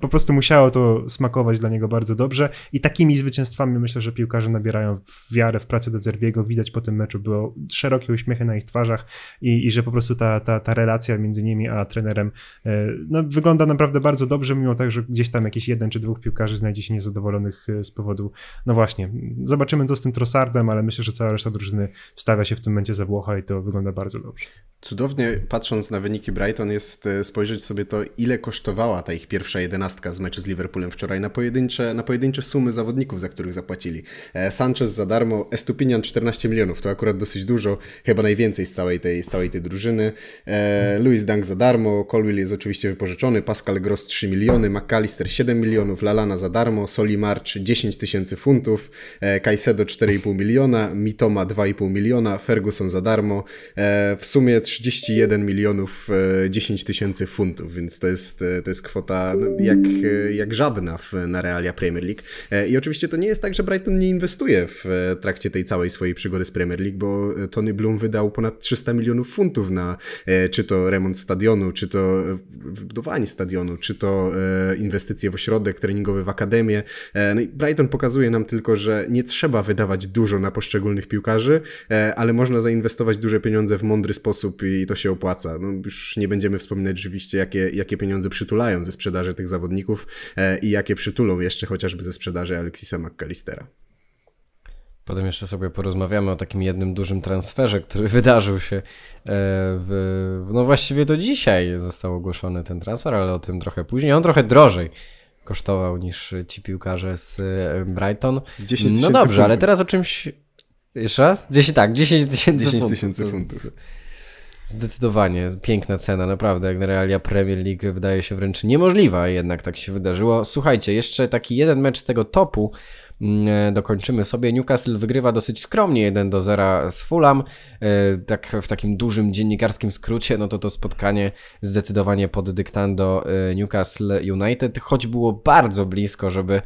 po prostu musiało to smakować dla niego bardzo dobrze i takimi zwycięstwami myślę, że piłkarze nabierają wiarę w pracę do Zerbiego, widać po tym meczu było szerokie uśmiechy na ich twarzy, twarzach i, i że po prostu ta, ta, ta relacja między nimi a trenerem e, no, wygląda naprawdę bardzo dobrze, mimo tak, że gdzieś tam jakiś jeden czy dwóch piłkarzy znajdzie się niezadowolonych e, z powodu, no właśnie, zobaczymy co z tym Trossardem, ale myślę, że cała reszta drużyny wstawia się w tym momencie za Włocha i to wygląda bardzo dobrze. Cudownie patrząc na wyniki Brighton jest e, spojrzeć sobie to, ile kosztowała ta ich pierwsza jedenastka z meczu z Liverpoolem wczoraj na pojedyncze, na pojedyncze sumy zawodników, za których zapłacili. Sanchez za darmo, Estupinian 14 milionów, to akurat dosyć dużo, chyba najwięcej z całej tej, z całej tej drużyny. E, Louis Dunk za darmo, Colwill jest oczywiście wypożyczony, Pascal Gross 3 miliony, McAllister 7 milionów, Lalana za darmo, Soli March 10 tysięcy funtów, e, Caicedo 4,5 miliona, Mitoma 2,5 miliona, Ferguson za darmo. E, w sumie 31 milionów 10 e, tysięcy funtów, więc to jest, e, to jest kwota no, jak, e, jak żadna w, na realia Premier League. I oczywiście to nie jest tak, że Brighton nie inwestuje w trakcie tej całej swojej przygody z Premier League, bo Tony Bloom wydał ponad 300 milionów funtów na e, czy to remont stadionu, czy to e, budowanie stadionu, czy to e, inwestycje w ośrodek treningowy, w akademię. No i Brighton pokazuje nam tylko, że nie trzeba wydawać dużo na poszczególnych piłkarzy, ale można zainwestować duże pieniądze w mądry sposób i to się opłaca. No już nie będziemy wspominać oczywiście, jakie, jakie pieniądze przytulają ze sprzedaży tych zawodników i jakie przytulą jeszcze chociażby ze sprzedaży Alexisa McAllistera. Potem jeszcze sobie porozmawiamy o takim jednym dużym transferze, który wydarzył się e, w, no właściwie to dzisiaj został ogłoszony ten transfer, ale o tym trochę później. On trochę drożej kosztował niż ci piłkarze z e, Brighton. 10 no dobrze, funtów. ale teraz o czymś jeszcze raz? 10, tak, 10 tysięcy 10 funtów. funtów. Zdecydowanie piękna cena, naprawdę. Jak na realia Premier League wydaje się wręcz niemożliwa, jednak tak się wydarzyło. Słuchajcie, jeszcze taki jeden mecz z tego topu, Mm, e, dokończymy sobie. Newcastle wygrywa dosyć skromnie 1 do 0 z Fulham. E, tak w takim dużym dziennikarskim skrócie, no to to spotkanie zdecydowanie pod dyktando e, Newcastle United, choć było bardzo blisko, żeby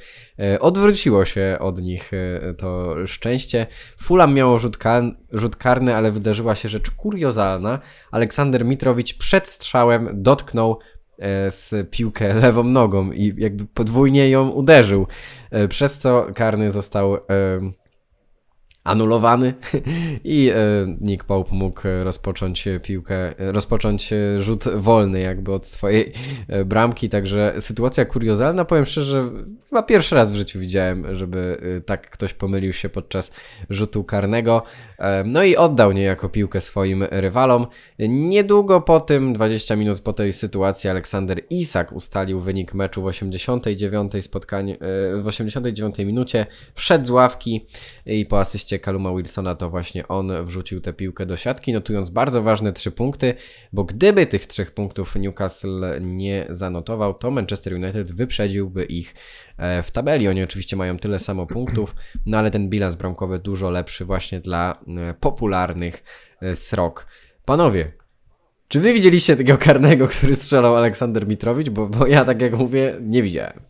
odwróciło się od nich to szczęście. Fulham miało rzut, kar rzut karny, ale wydarzyła się rzecz kuriozalna. Aleksander Mitrowicz przed strzałem dotknął E, z piłkę lewą nogą i jakby podwójnie ją uderzył, e, przez co karny został e, anulowany i e, Nick Pope mógł rozpocząć piłkę, rozpocząć e, rzut wolny jakby od swojej e, bramki, także sytuacja kuriozalna, powiem szczerze, chyba pierwszy raz w życiu widziałem, żeby tak ktoś pomylił się podczas rzutu karnego, no i oddał niejako piłkę swoim rywalom. Niedługo po tym, 20 minut po tej sytuacji, Aleksander Isak ustalił wynik meczu w 89 spotkaniu, w 89 minucie, wszedł z ławki i po asyście Kaluma Wilsona to właśnie on wrzucił tę piłkę do siatki, notując bardzo ważne trzy punkty, bo gdyby tych trzech punktów Newcastle nie zanotował, to Manchester United wyprzedziłby ich e, w tabeli. Oni oczywiście mają tyle samo punktów, no ale ten bilans bramkowy dużo lepszy właśnie dla e, popularnych e, srok. Panowie, czy wy widzieliście tego karnego, który strzelał Aleksander Mitrowicz? Bo, bo ja, tak jak mówię, nie widziałem.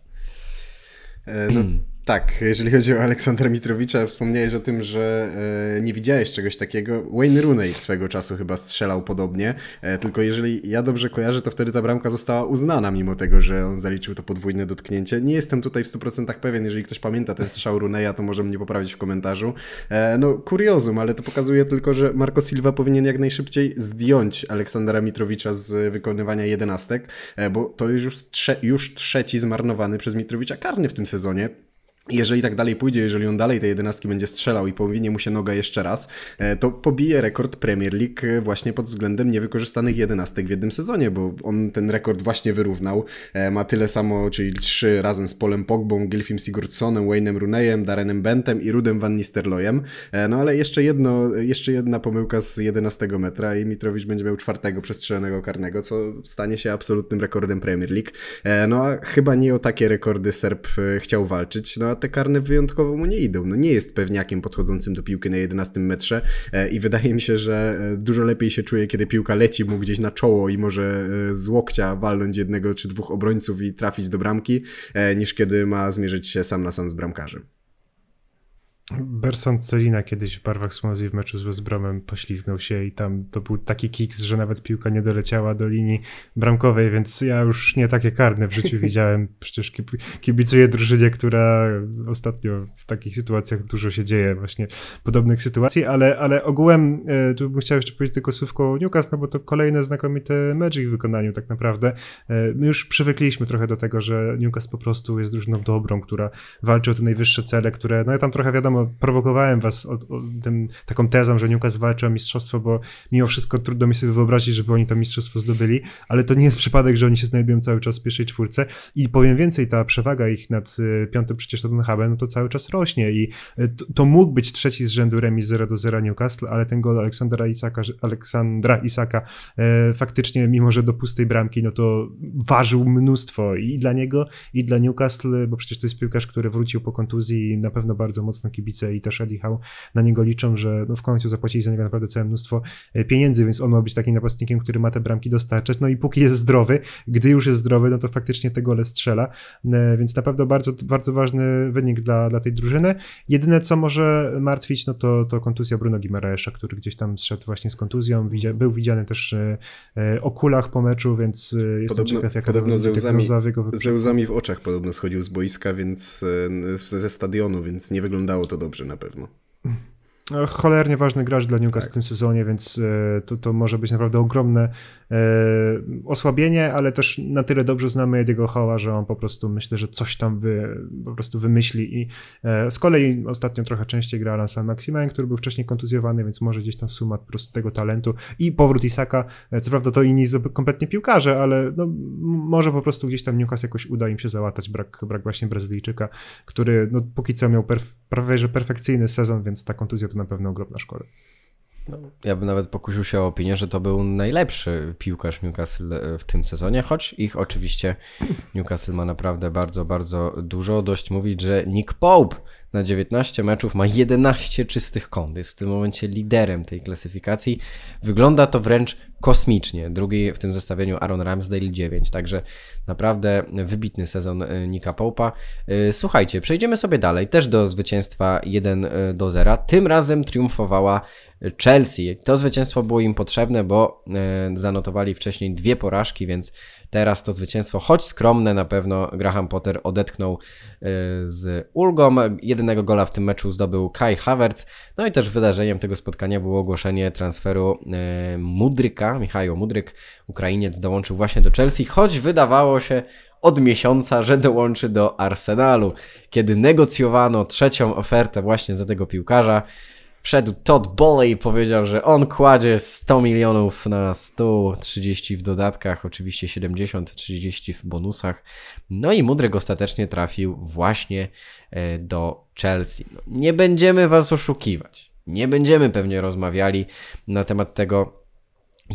No, hmm. Tak, jeżeli chodzi o Aleksandra Mitrowicza, wspomniałeś o tym, że e, nie widziałeś czegoś takiego. Wayne Rooney swego czasu chyba strzelał podobnie, e, tylko jeżeli ja dobrze kojarzę, to wtedy ta bramka została uznana, mimo tego, że on zaliczył to podwójne dotknięcie. Nie jestem tutaj w 100% pewien, jeżeli ktoś pamięta ten strzał Rooneya, to może mnie poprawić w komentarzu. E, no, kuriozum, ale to pokazuje tylko, że Marco Silva powinien jak najszybciej zdjąć Aleksandra Mitrowicza z wykonywania jedenastek, bo to jest już, trze już trzeci zmarnowany przez Mitrowicza karny w tym sezonie jeżeli tak dalej pójdzie, jeżeli on dalej te jedenastki będzie strzelał i powinie mu się noga jeszcze raz, e, to pobije rekord Premier League e, właśnie pod względem niewykorzystanych jedenastek w jednym sezonie, bo on ten rekord właśnie wyrównał. E, ma tyle samo, czyli trzy razem z Polem Pogbą, Gilfim Sigurdssonem, Wayne'em Runejem, Darrenem Bentem i Rudem Van Nisterlojem. No ale jeszcze jedno, jeszcze jedna pomyłka z 11 metra i Mitrowicz będzie miał czwartego przestrzelonego karnego, co stanie się absolutnym rekordem Premier League. No a chyba nie o takie rekordy Serb chciał walczyć, no te karne wyjątkowo mu nie idą. No nie jest pewniakiem podchodzącym do piłki na 11 metrze e, i wydaje mi się, że e, dużo lepiej się czuje, kiedy piłka leci mu gdzieś na czoło i może e, z łokcia walnąć jednego czy dwóch obrońców i trafić do bramki, niż kiedy ma zmierzyć się sam na sam z bramkarzem. Berson Celina kiedyś w barwach Swansea w meczu z West Bromem pośliznął się i tam to był taki kiks, że nawet piłka nie doleciała do linii bramkowej, więc ja już nie takie karne w życiu widziałem. Przecież kibicuję drużynie, która ostatnio w takich sytuacjach dużo się dzieje, właśnie podobnych sytuacji, ale, ale ogółem e, tu bym chciał jeszcze powiedzieć tylko słówko o Newcastle, no bo to kolejne znakomite Magic w wykonaniu tak naprawdę. E, my już przywykliśmy trochę do tego, że Newcastle po prostu jest drużyną dobrą, która walczy o te najwyższe cele, które, no ja tam trochę wiadomo, prowokowałem was o, o tym, taką tezą, że Newcastle walczy o mistrzostwo, bo mimo wszystko trudno mi sobie wyobrazić, żeby oni to mistrzostwo zdobyli, ale to nie jest przypadek, że oni się znajdują cały czas w pierwszej czwórce i powiem więcej, ta przewaga ich nad y, piątym przecież Tottenhamem, no to cały czas rośnie i y, to, to mógł być trzeci z rzędu remis 0 do 0 Newcastle, ale ten gol Aleksandra Isaka, Aleksandra Isaka e, faktycznie, mimo że do pustej bramki, no to ważył mnóstwo i dla niego, i dla Newcastle, bo przecież to jest piłkarz, który wrócił po kontuzji i na pewno bardzo mocno kibicuje kibice i też Eddie Howe na niego liczą, że no w końcu zapłacili za niego naprawdę całe mnóstwo e, pieniędzy, więc on ma być takim napastnikiem, który ma te bramki dostarczać. No i póki jest zdrowy, gdy już jest zdrowy, no to faktycznie te gole strzela. E, więc naprawdę bardzo, bardzo ważny wynik dla, dla tej drużyny. Jedyne, co może martwić, no to, to kontuzja Bruno Guimaraesza, który gdzieś tam zszedł właśnie z kontuzją. Widzia, mhm. był widziany też e, o kulach po meczu, więc jest ciekaw, jaka podobno ze łzami, ze łzami w oczach podobno schodził z boiska, więc ze stadionu, więc nie wyglądało to to dobrze na pewno. No, cholernie ważny gracz dla Newcastle tak. w tym sezonie, więc e, to, to może być naprawdę ogromne e, osłabienie, ale też na tyle dobrze znamy Ediego Hoła, że on po prostu myślę, że coś tam wy, po prostu wymyśli i e, z kolei ostatnio trochę częściej gra Alan San Maximain, który był wcześniej kontuzjowany, więc może gdzieś tam suma po prostu tego talentu i powrót Isaka, co prawda to inni kompletnie piłkarze, ale no, może po prostu gdzieś tam Newcastle jakoś uda im się załatać brak, brak właśnie Brazylijczyka, który no, póki co miał perf, prawie że perfekcyjny sezon, więc ta kontuzja to na pewno ogromna szkoda. No. Ja bym nawet pokusił się o opinię, że to był najlepszy piłkarz Newcastle e, w tym sezonie, choć ich oczywiście Newcastle ma naprawdę bardzo, bardzo dużo. Dość mówić, że Nick Pope na 19 meczów ma 11 czystych kąt. Jest w tym momencie liderem tej klasyfikacji. Wygląda to wręcz kosmicznie. Drugi w tym zestawieniu Aaron Ramsdale 9, także naprawdę wybitny sezon e, Nika Popa. E, słuchajcie, przejdziemy sobie dalej, też do zwycięstwa 1 e, do 0. Tym razem triumfowała Chelsea. To zwycięstwo było im potrzebne, bo zanotowali wcześniej dwie porażki, więc teraz to zwycięstwo, choć skromne, na pewno Graham Potter odetknął z ulgą. Jedynego gola w tym meczu zdobył Kai Havertz. No i też wydarzeniem tego spotkania było ogłoszenie transferu Mudryka Mudryka, Michał Mudryk, Ukrainiec, dołączył właśnie do Chelsea, choć wydawało się od miesiąca, że dołączy do Arsenalu. Kiedy negocjowano trzecią ofertę właśnie za tego piłkarza, wszedł Todd Boley i powiedział, że on kładzie 100 milionów na 130 w dodatkach, oczywiście 70, 30 w bonusach. No i Mudryk ostatecznie trafił właśnie e, do Chelsea. No, nie będziemy was oszukiwać. Nie będziemy pewnie rozmawiali na temat tego,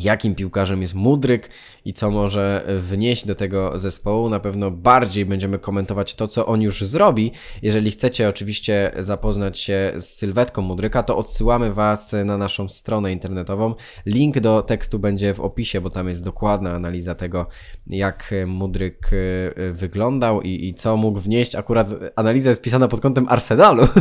jakim piłkarzem jest Mudryk i co może wnieść do tego zespołu. Na pewno bardziej będziemy komentować to, co on już zrobi. Jeżeli chcecie oczywiście zapoznać się z sylwetką Mudryka, to odsyłamy Was na naszą stronę internetową. Link do tekstu będzie w opisie, bo tam jest dokładna analiza tego, jak Mudryk e, wyglądał i, i co mógł wnieść. Akurat analiza jest pisana pod kątem Arsenalu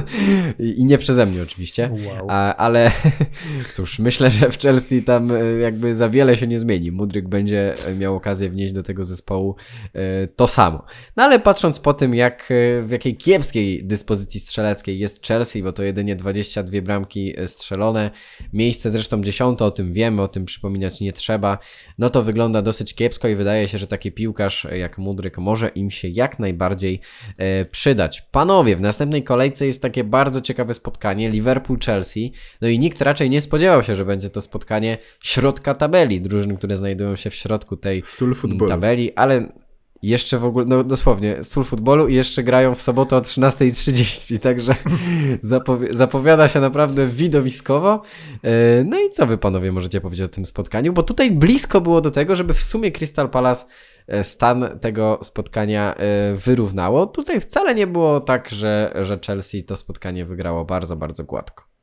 i, nie przeze mnie oczywiście, wow. A, ale cóż, myślę, że w Chelsea tam e, jakby za wiele się nie zmieni. Mudryk będzie e, miał okazję wnieść do tego zespołu e, to samo. No ale patrząc po tym, jak e, w jakiej kiepskiej dyspozycji strzeleckiej jest Chelsea, bo to jedynie 22 bramki strzelone, miejsce zresztą dziesiąte, o tym wiemy, o tym przypominać nie trzeba, no to wygląda dosyć kiepsko i wydaje się, że taki piłkarz jak Mudryk może im się jak najbardziej przydać. Panowie, w następnej kolejce jest takie bardzo ciekawe spotkanie Liverpool-Chelsea, no i nikt raczej nie spodziewał się, że będzie to spotkanie środka środka tabeli drużyn, które znajdują się w środku tej tabeli, ale jeszcze w ogóle, no dosłownie, sól futbolu i jeszcze grają w sobotę o 13.30, także zapowi zapowiada się naprawdę widowiskowo. E, no i co wy panowie możecie powiedzieć o tym spotkaniu? Bo tutaj blisko było do tego, żeby w sumie Crystal Palace e, stan tego spotkania e, wyrównało. Tutaj wcale nie było tak, że, że Chelsea to spotkanie wygrało bardzo, bardzo gładko.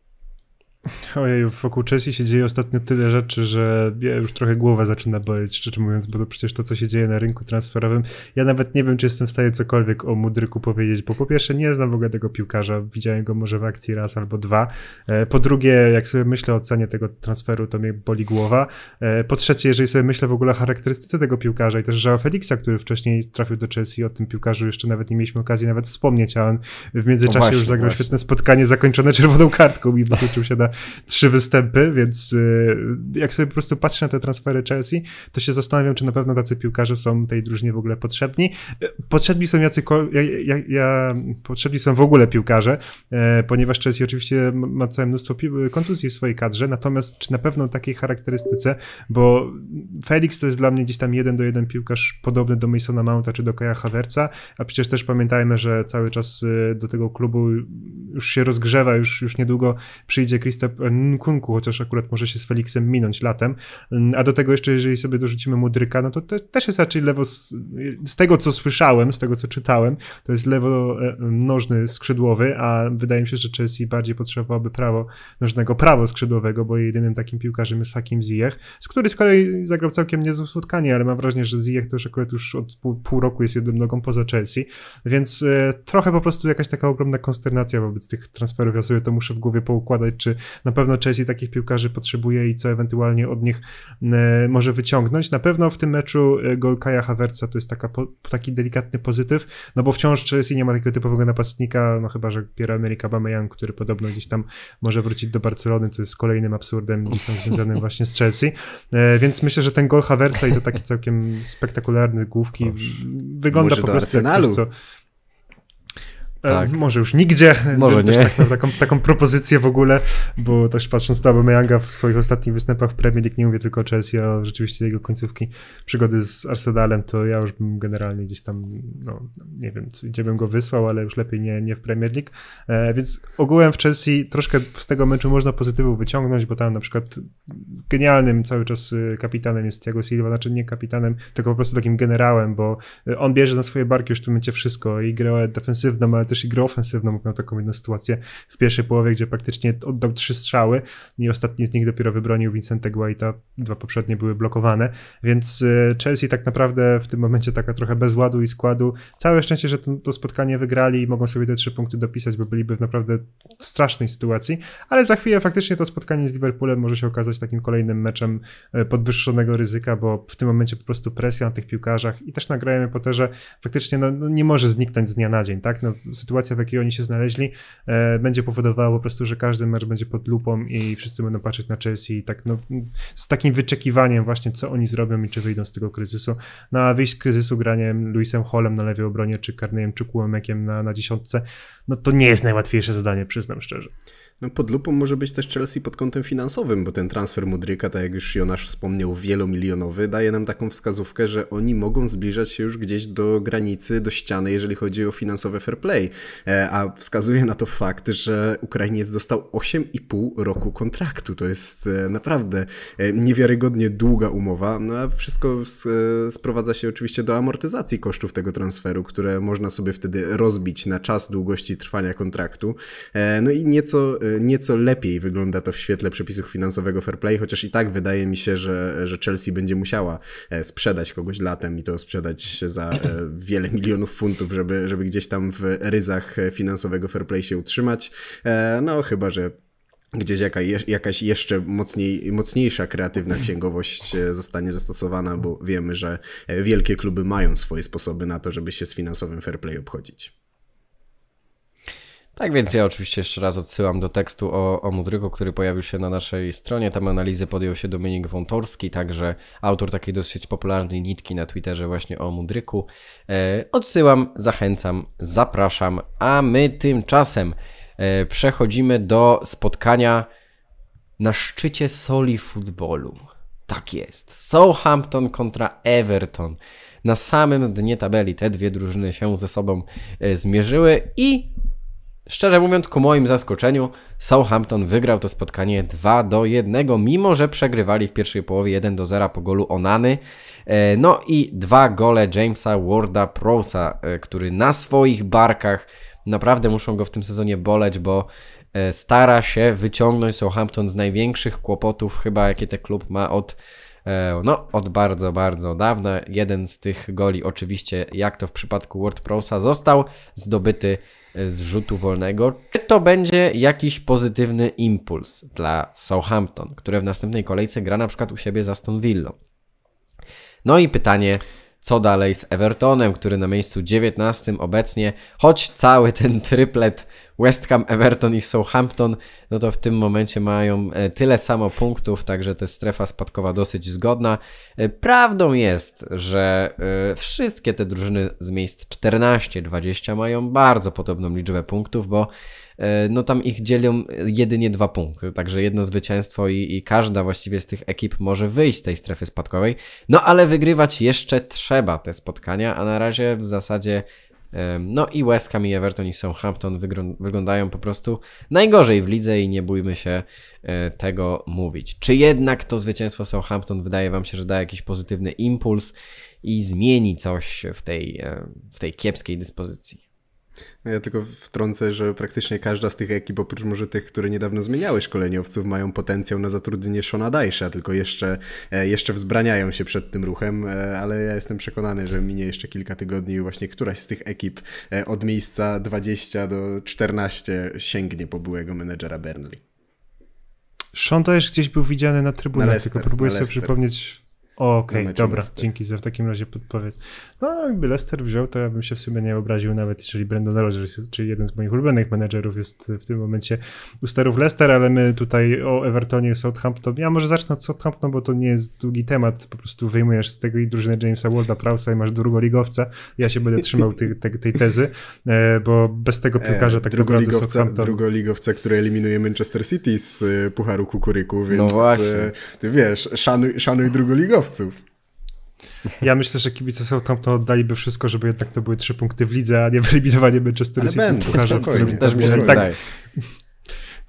Ojej, wokół Chelsea się dzieje ostatnio tyle rzeczy, że ja już trochę głowa zaczyna boleć, szczerze mówiąc, bo to przecież to, co się dzieje na rynku transferowym, ja nawet nie wiem, czy jestem w stanie cokolwiek o Mudryku powiedzieć, bo po pierwsze nie znam w ogóle tego piłkarza, widziałem go może w akcji raz albo dwa, e, po drugie, jak sobie myślę o cenie tego transferu, to mnie boli głowa, e, po trzecie, jeżeli sobie myślę w ogóle o charakterystyce tego piłkarza i też Joao Felixa, który wcześniej trafił do Chelsea, o tym piłkarzu jeszcze nawet nie mieliśmy okazji nawet wspomnieć, a on w międzyczasie no właśnie, już zagrał właśnie. świetne spotkanie zakończone czerwoną kartką i wykluczył się na trzy występy, więc y, jak sobie po prostu patrzę na te transfery Chelsea, to się zastanawiam, czy na pewno tacy piłkarze są tej drużynie w ogóle potrzebni. Y, potrzebni są jacy, ja, ja, ja potrzebni są w ogóle piłkarze, y, ponieważ Chelsea oczywiście ma całe mnóstwo kontuzji w swojej kadrze, natomiast czy na pewno takiej charakterystyce, bo Felix to jest dla mnie gdzieś tam jeden do jeden piłkarz podobny do Masona Mounta czy do Kaja Hawerca, a przecież też pamiętajmy, że cały czas do tego klubu już się rozgrzewa, już, już niedługo przyjdzie Christian listę Nkunku, chociaż akurat może się z Felixem minąć latem. Mm, a do tego jeszcze, jeżeli sobie dorzucimy Mudryka, no to te, też jest raczej lewo, z, z, tego co słyszałem, z tego co czytałem, to jest lewo e, nożny skrzydłowy, a wydaje mi się, że Chelsea bardziej potrzebowałaby prawo nożnego, prawo skrzydłowego, bo jedynym takim piłkarzem jest Hakim Ziyech, z który z kolei zagrał całkiem niezłe spotkanie, ale mam wrażenie, że Ziyech to już akurat już od pół, pół roku jest jednym nogą poza Chelsea, więc e, trochę po prostu jakaś taka ogromna konsternacja wobec tych transferów, ja sobie to muszę w głowie poukładać, czy na pewno Chelsea takich piłkarzy potrzebuje i co ewentualnie od nich e, może wyciągnąć. Na pewno w tym meczu e, gol Kaja Hawerca to jest taka, taki delikatny pozytyw, no bo wciąż Chelsea nie ma takiego typowego napastnika, no chyba, że Pierre-Emerick Aubameyang, który podobno gdzieś tam może wrócić do Barcelony, co jest kolejnym absurdem gdzieś tam związanym właśnie z Chelsea. E, więc myślę, że ten gol Hawerca i to taki całkiem spektakularny główki wygląda może po prostu Arsenalu. jak coś, co E, tak. może już nigdzie. Może nie. Tak, taką, taką propozycję w ogóle, bo też patrząc na Aubameyanga w swoich ostatnich występach w Premier League, nie mówię tylko o Chelsea, a rzeczywiście jego końcówki, przygody z Arsenalem, to ja już bym generalnie gdzieś tam, no nie wiem, gdzie bym go wysłał, ale już lepiej nie, nie w Premier League. E, więc ogółem w Chelsea troszkę z tego meczu można pozytywów wyciągnąć, bo tam na przykład genialnym cały czas y, kapitanem jest Thiago Silva, znaczy nie kapitanem, tylko po prostu takim generałem, bo y, on bierze na swoje barki już w tym momencie wszystko i grę defensywną, ale też też i grę ofensywną, miał taką jedną sytuację w pierwszej połowie, gdzie praktycznie oddał trzy strzały i ostatni z nich dopiero wybronił Vincentego White'a, dwa poprzednie były blokowane, więc y, Chelsea tak naprawdę w tym momencie taka trochę bez ładu i składu. Całe szczęście, że to, to spotkanie wygrali i mogą sobie te trzy punkty dopisać, bo byliby w naprawdę strasznej sytuacji, ale za chwilę faktycznie to spotkanie z Liverpoolem może się okazać takim kolejnym meczem y, podwyższonego ryzyka, bo w tym momencie po prostu presja na tych piłkarzach i też po to, że faktycznie no, no nie może zniknąć z dnia na dzień, tak? No, sytuacja, w jakiej oni się znaleźli, e, będzie powodowała po prostu, że każdy mecz będzie pod lupą i wszyscy będą patrzeć na Chelsea i tak, no, z takim wyczekiwaniem właśnie, co oni zrobią i czy wyjdą z tego kryzysu. No a wyjść z kryzysu graniem Luisem Holem na lewej obronie, czy Karnyjem, czy Kłumekiem na, na dziesiątce, no to nie jest najłatwiejsze zadanie, przyznam szczerze. No pod lupą może być też Chelsea pod kątem finansowym, bo ten transfer Mudryka, tak jak już Jonasz wspomniał, wielomilionowy, daje nam taką wskazówkę, że oni mogą zbliżać się już gdzieś do granicy, do ściany, jeżeli chodzi o finansowe fair play. E, a wskazuje na to fakt, że Ukrainiec dostał 8,5 roku kontraktu. To jest e, naprawdę e, niewiarygodnie długa umowa, no a wszystko sprowadza się oczywiście do amortyzacji kosztów tego transferu, które można sobie wtedy rozbić na czas długości trwania kontraktu. No i nieco, nieco lepiej wygląda to w świetle przepisów finansowego fair play, chociaż i tak wydaje mi się, że, że Chelsea będzie musiała sprzedać kogoś latem i to sprzedać za wiele milionów funtów, żeby, żeby gdzieś tam w ryzyku ryzach e, finansowego fair play się utrzymać. E, no chyba, że gdzieś jaka, jakaś jeszcze mocniej, mocniejsza kreatywna księgowość e, zostanie zastosowana, bo wiemy, że wielkie kluby mają swoje sposoby na to, żeby się z finansowym fair play obchodzić. Tak więc ja oczywiście jeszcze raz odsyłam do tekstu o, o Mudryku, który pojawił się na naszej stronie. Tam analizy podjął się Dominik Wątorski, także autor takiej dosyć popularnej nitki na Twitterze właśnie o Mudryku. E, odsyłam, zachęcam, zapraszam, a my tymczasem e, przechodzimy do spotkania na szczycie soli futbolu. Tak jest. Southampton kontra Everton. Na samym dnie tabeli te dwie drużyny się ze sobą e, zmierzyły i Szczerze mówiąc, ku moim zaskoczeniu, Southampton wygrał to spotkanie 2 do 1, mimo że przegrywali w pierwszej połowie 1 do 0 po golu Onany. E, no i dwa gole Jamesa Warda Prosa, e, który na swoich barkach naprawdę muszą go w tym sezonie boleć, bo e, stara się wyciągnąć Southampton z największych kłopotów, chyba jakie ten klub ma od no, od bardzo, bardzo dawna. Jeden z tych goli, oczywiście, jak to w przypadku WordProsa, został zdobyty E, z rzutu wolnego, czy to będzie jakiś pozytywny impuls dla Southampton, które w następnej kolejce gra na przykład u siebie z Aston Villą. No i pytanie, co dalej z Evertonem, który na miejscu 19 obecnie, choć cały ten tryplet West Ham, Everton i Southampton, no to w tym momencie mają e, tyle samo punktów, także ta strefa spadkowa dosyć zgodna. E, prawdą jest, że e, wszystkie te drużyny z miejsc 14-20 mają bardzo podobną liczbę punktów, bo no tam ich dzielą jedynie dwa punkty, także jedno zwycięstwo i, i, każda właściwie z tych ekip może wyjść z tej strefy spadkowej, no ale wygrywać jeszcze trzeba te spotkania, a na razie w zasadzie no i West Ham i Everton i Southampton wyglądają po prostu najgorzej w lidze i nie bójmy się e, tego mówić. Czy jednak to zwycięstwo Southampton wydaje wam się, że da jakiś pozytywny impuls i zmieni coś w tej, e, w tej kiepskiej dyspozycji? No ja tylko wtrącę, że praktycznie każda z tych ekip, oprócz może tych, które niedawno zmieniały szkoleniowców, mają potencjał na zatrudnienie Shona Dajsza, tylko jeszcze, e, jeszcze wzbraniają się przed tym ruchem, e, ale ja jestem przekonany, że minie jeszcze kilka tygodni i właśnie któraś z tych ekip e, od miejsca 20 do 14 sięgnie po byłego menedżera Burnley. Sean już gdzieś był widziany na trybunach, tylko próbuję sobie przypomnieć Okej, okay, dobra, Leicester. dzięki za w takim razie podpowiedź. No, jakby Leicester wziął, to ja bym się w sumie nie obraził, nawet jeżeli Brendan Rodgers, czyli jeden z moich ulubionych menedżerów, jest w tym momencie u sterów Leicester, ale my tutaj o Evertonie, Southampton. Ja może zacznę od Southampton, bo to nie jest długi temat. Po prostu wyjmujesz z tego i drużynę Jamesa Wolda, Prausa i masz drugoligowca. Ja się będę trzymał tej, tej tezy, e, bo bez tego e, piłkarza tak naprawdę Southampton. Drugoligowca, który eliminuje Manchester City z e, Pucharu Kukuryku, więc no właśnie. ty wiesz, szanuj, szanuj drugoligowca ja myślę, że kibice Southampton oddaliby wszystko, żeby jednak to były trzy punkty w lidze, a nie wyeliminowanie Manchester City. Ale będą, tak,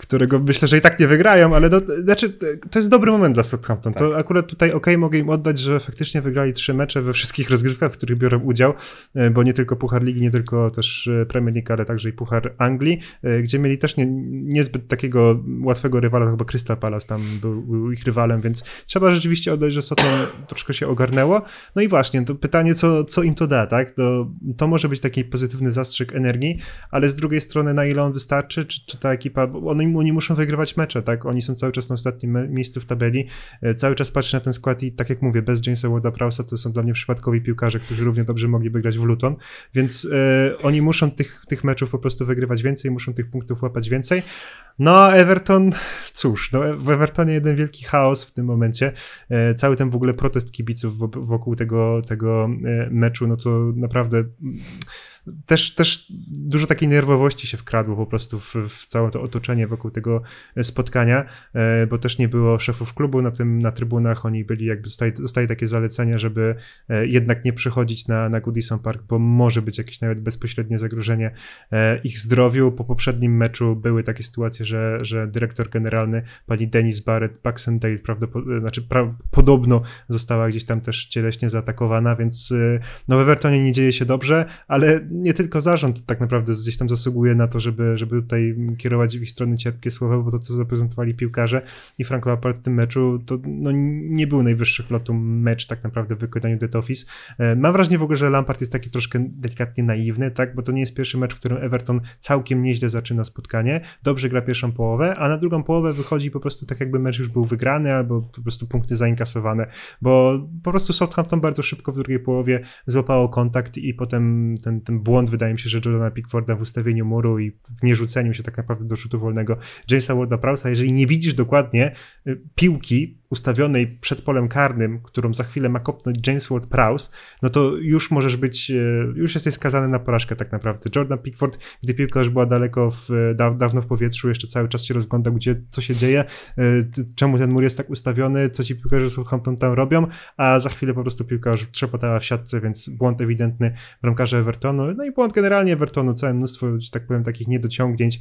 którego myślę, że i tak nie wygrają, ale to, znaczy, to jest dobry moment dla Southampton. Tak. To akurat tutaj ok, mogę im oddać, że faktycznie wygrali trzy mecze we wszystkich rozgrywkach, w których biorą udział, e, bo nie tylko Puchar Ligi, nie tylko też e, Premier League, ale także i Puchar Anglii, e, gdzie mieli też nie, niezbyt takiego łatwego rywala, chyba Crystal Palace tam był, był, ich rywalem, więc trzeba rzeczywiście oddać, że Southampton troszkę się ogarnęło. No i właśnie, to pytanie, co, co im to da, tak? To, to może być taki pozytywny zastrzyk energii, ale z drugiej strony, na ile on wystarczy, czy, czy ta ekipa, bo on im oni muszą wygrywać mecze, tak? Oni są cały czas na ostatnim miejscu w tabeli. E, cały czas patrzę na ten skład i tak jak mówię, bez Jamesa Woda Prowsa to są dla mnie przypadkowi piłkarze, którzy równie dobrze mogliby grać w Luton, więc e, oni muszą tych, tych meczów po prostu wygrywać więcej, muszą tych punktów łapać więcej. No, Everton, cóż, no, e, w Evertonie jeden wielki chaos w tym momencie. E, cały ten w ogóle protest kibiców wokół tego, tego meczu, no to naprawdę mm, też, też dużo takiej nerwowości się wkradło po prostu w, w całe to otoczenie wokół tego e, spotkania, e, bo też nie było szefów klubu na tym, na trybunach, oni byli jakby, zostali, takie zalecenia, żeby e, jednak nie przychodzić na, na Goodison Park, bo może być jakieś nawet bezpośrednie zagrożenie ich zdrowiu. Po poprzednim meczu były takie sytuacje, że, że dyrektor generalny, pani Denise Barrett Baxendale, znaczy pra, podobno została gdzieś tam też cieleśnie zaatakowana, więc no w Evertonie nie dzieje się dobrze, ale nie tylko zarząd tak naprawdę gdzieś tam zasługuje na to, żeby, żeby tutaj kierować w ich strony cierpkie słowa, bo to, co zaprezentowali piłkarze i Frank Lampard w tym meczu, to no, nie był najwyższych lotu mecz tak naprawdę w wykonaniu The Office. Mam wrażenie w ogóle, że Lampard jest taki troszkę delikatnie naiwny, tak, bo to nie jest pierwszy mecz, w którym Everton całkiem nieźle zaczyna spotkanie, dobrze gra pierwszą połowę, a na drugą połowę wychodzi po prostu tak, jakby mecz już był wygrany, albo po prostu punkty zainkasowane, bo po prostu Southampton bardzo szybko w drugiej połowie złapało kontakt i potem ten, ten błąd, wydaje mi się, że Jordana Pickforda w ustawieniu muru i w nierzuceniu się tak naprawdę do rzutu wolnego Jamesa Warda Prowsa. Jeżeli nie widzisz dokładnie y, piłki, ustawionej przed polem karnym, którą za chwilę ma kopnąć James Ward Prowse, no to już możesz być, e, już jesteś skazany na porażkę tak naprawdę. Jordan Pickford, gdy piłka już była daleko, w, e, dawno w powietrzu, jeszcze cały czas się rozglądał, gdzie, co się dzieje, e, czemu ten mur jest tak ustawiony, co ci piłkarze Southampton tam robią, a za chwilę po prostu piłka już trzepotała w siatce, więc błąd ewidentny bramkarza Evertonu, no i błąd generalnie Evertonu, całe mnóstwo, że tak powiem, takich niedociągnięć,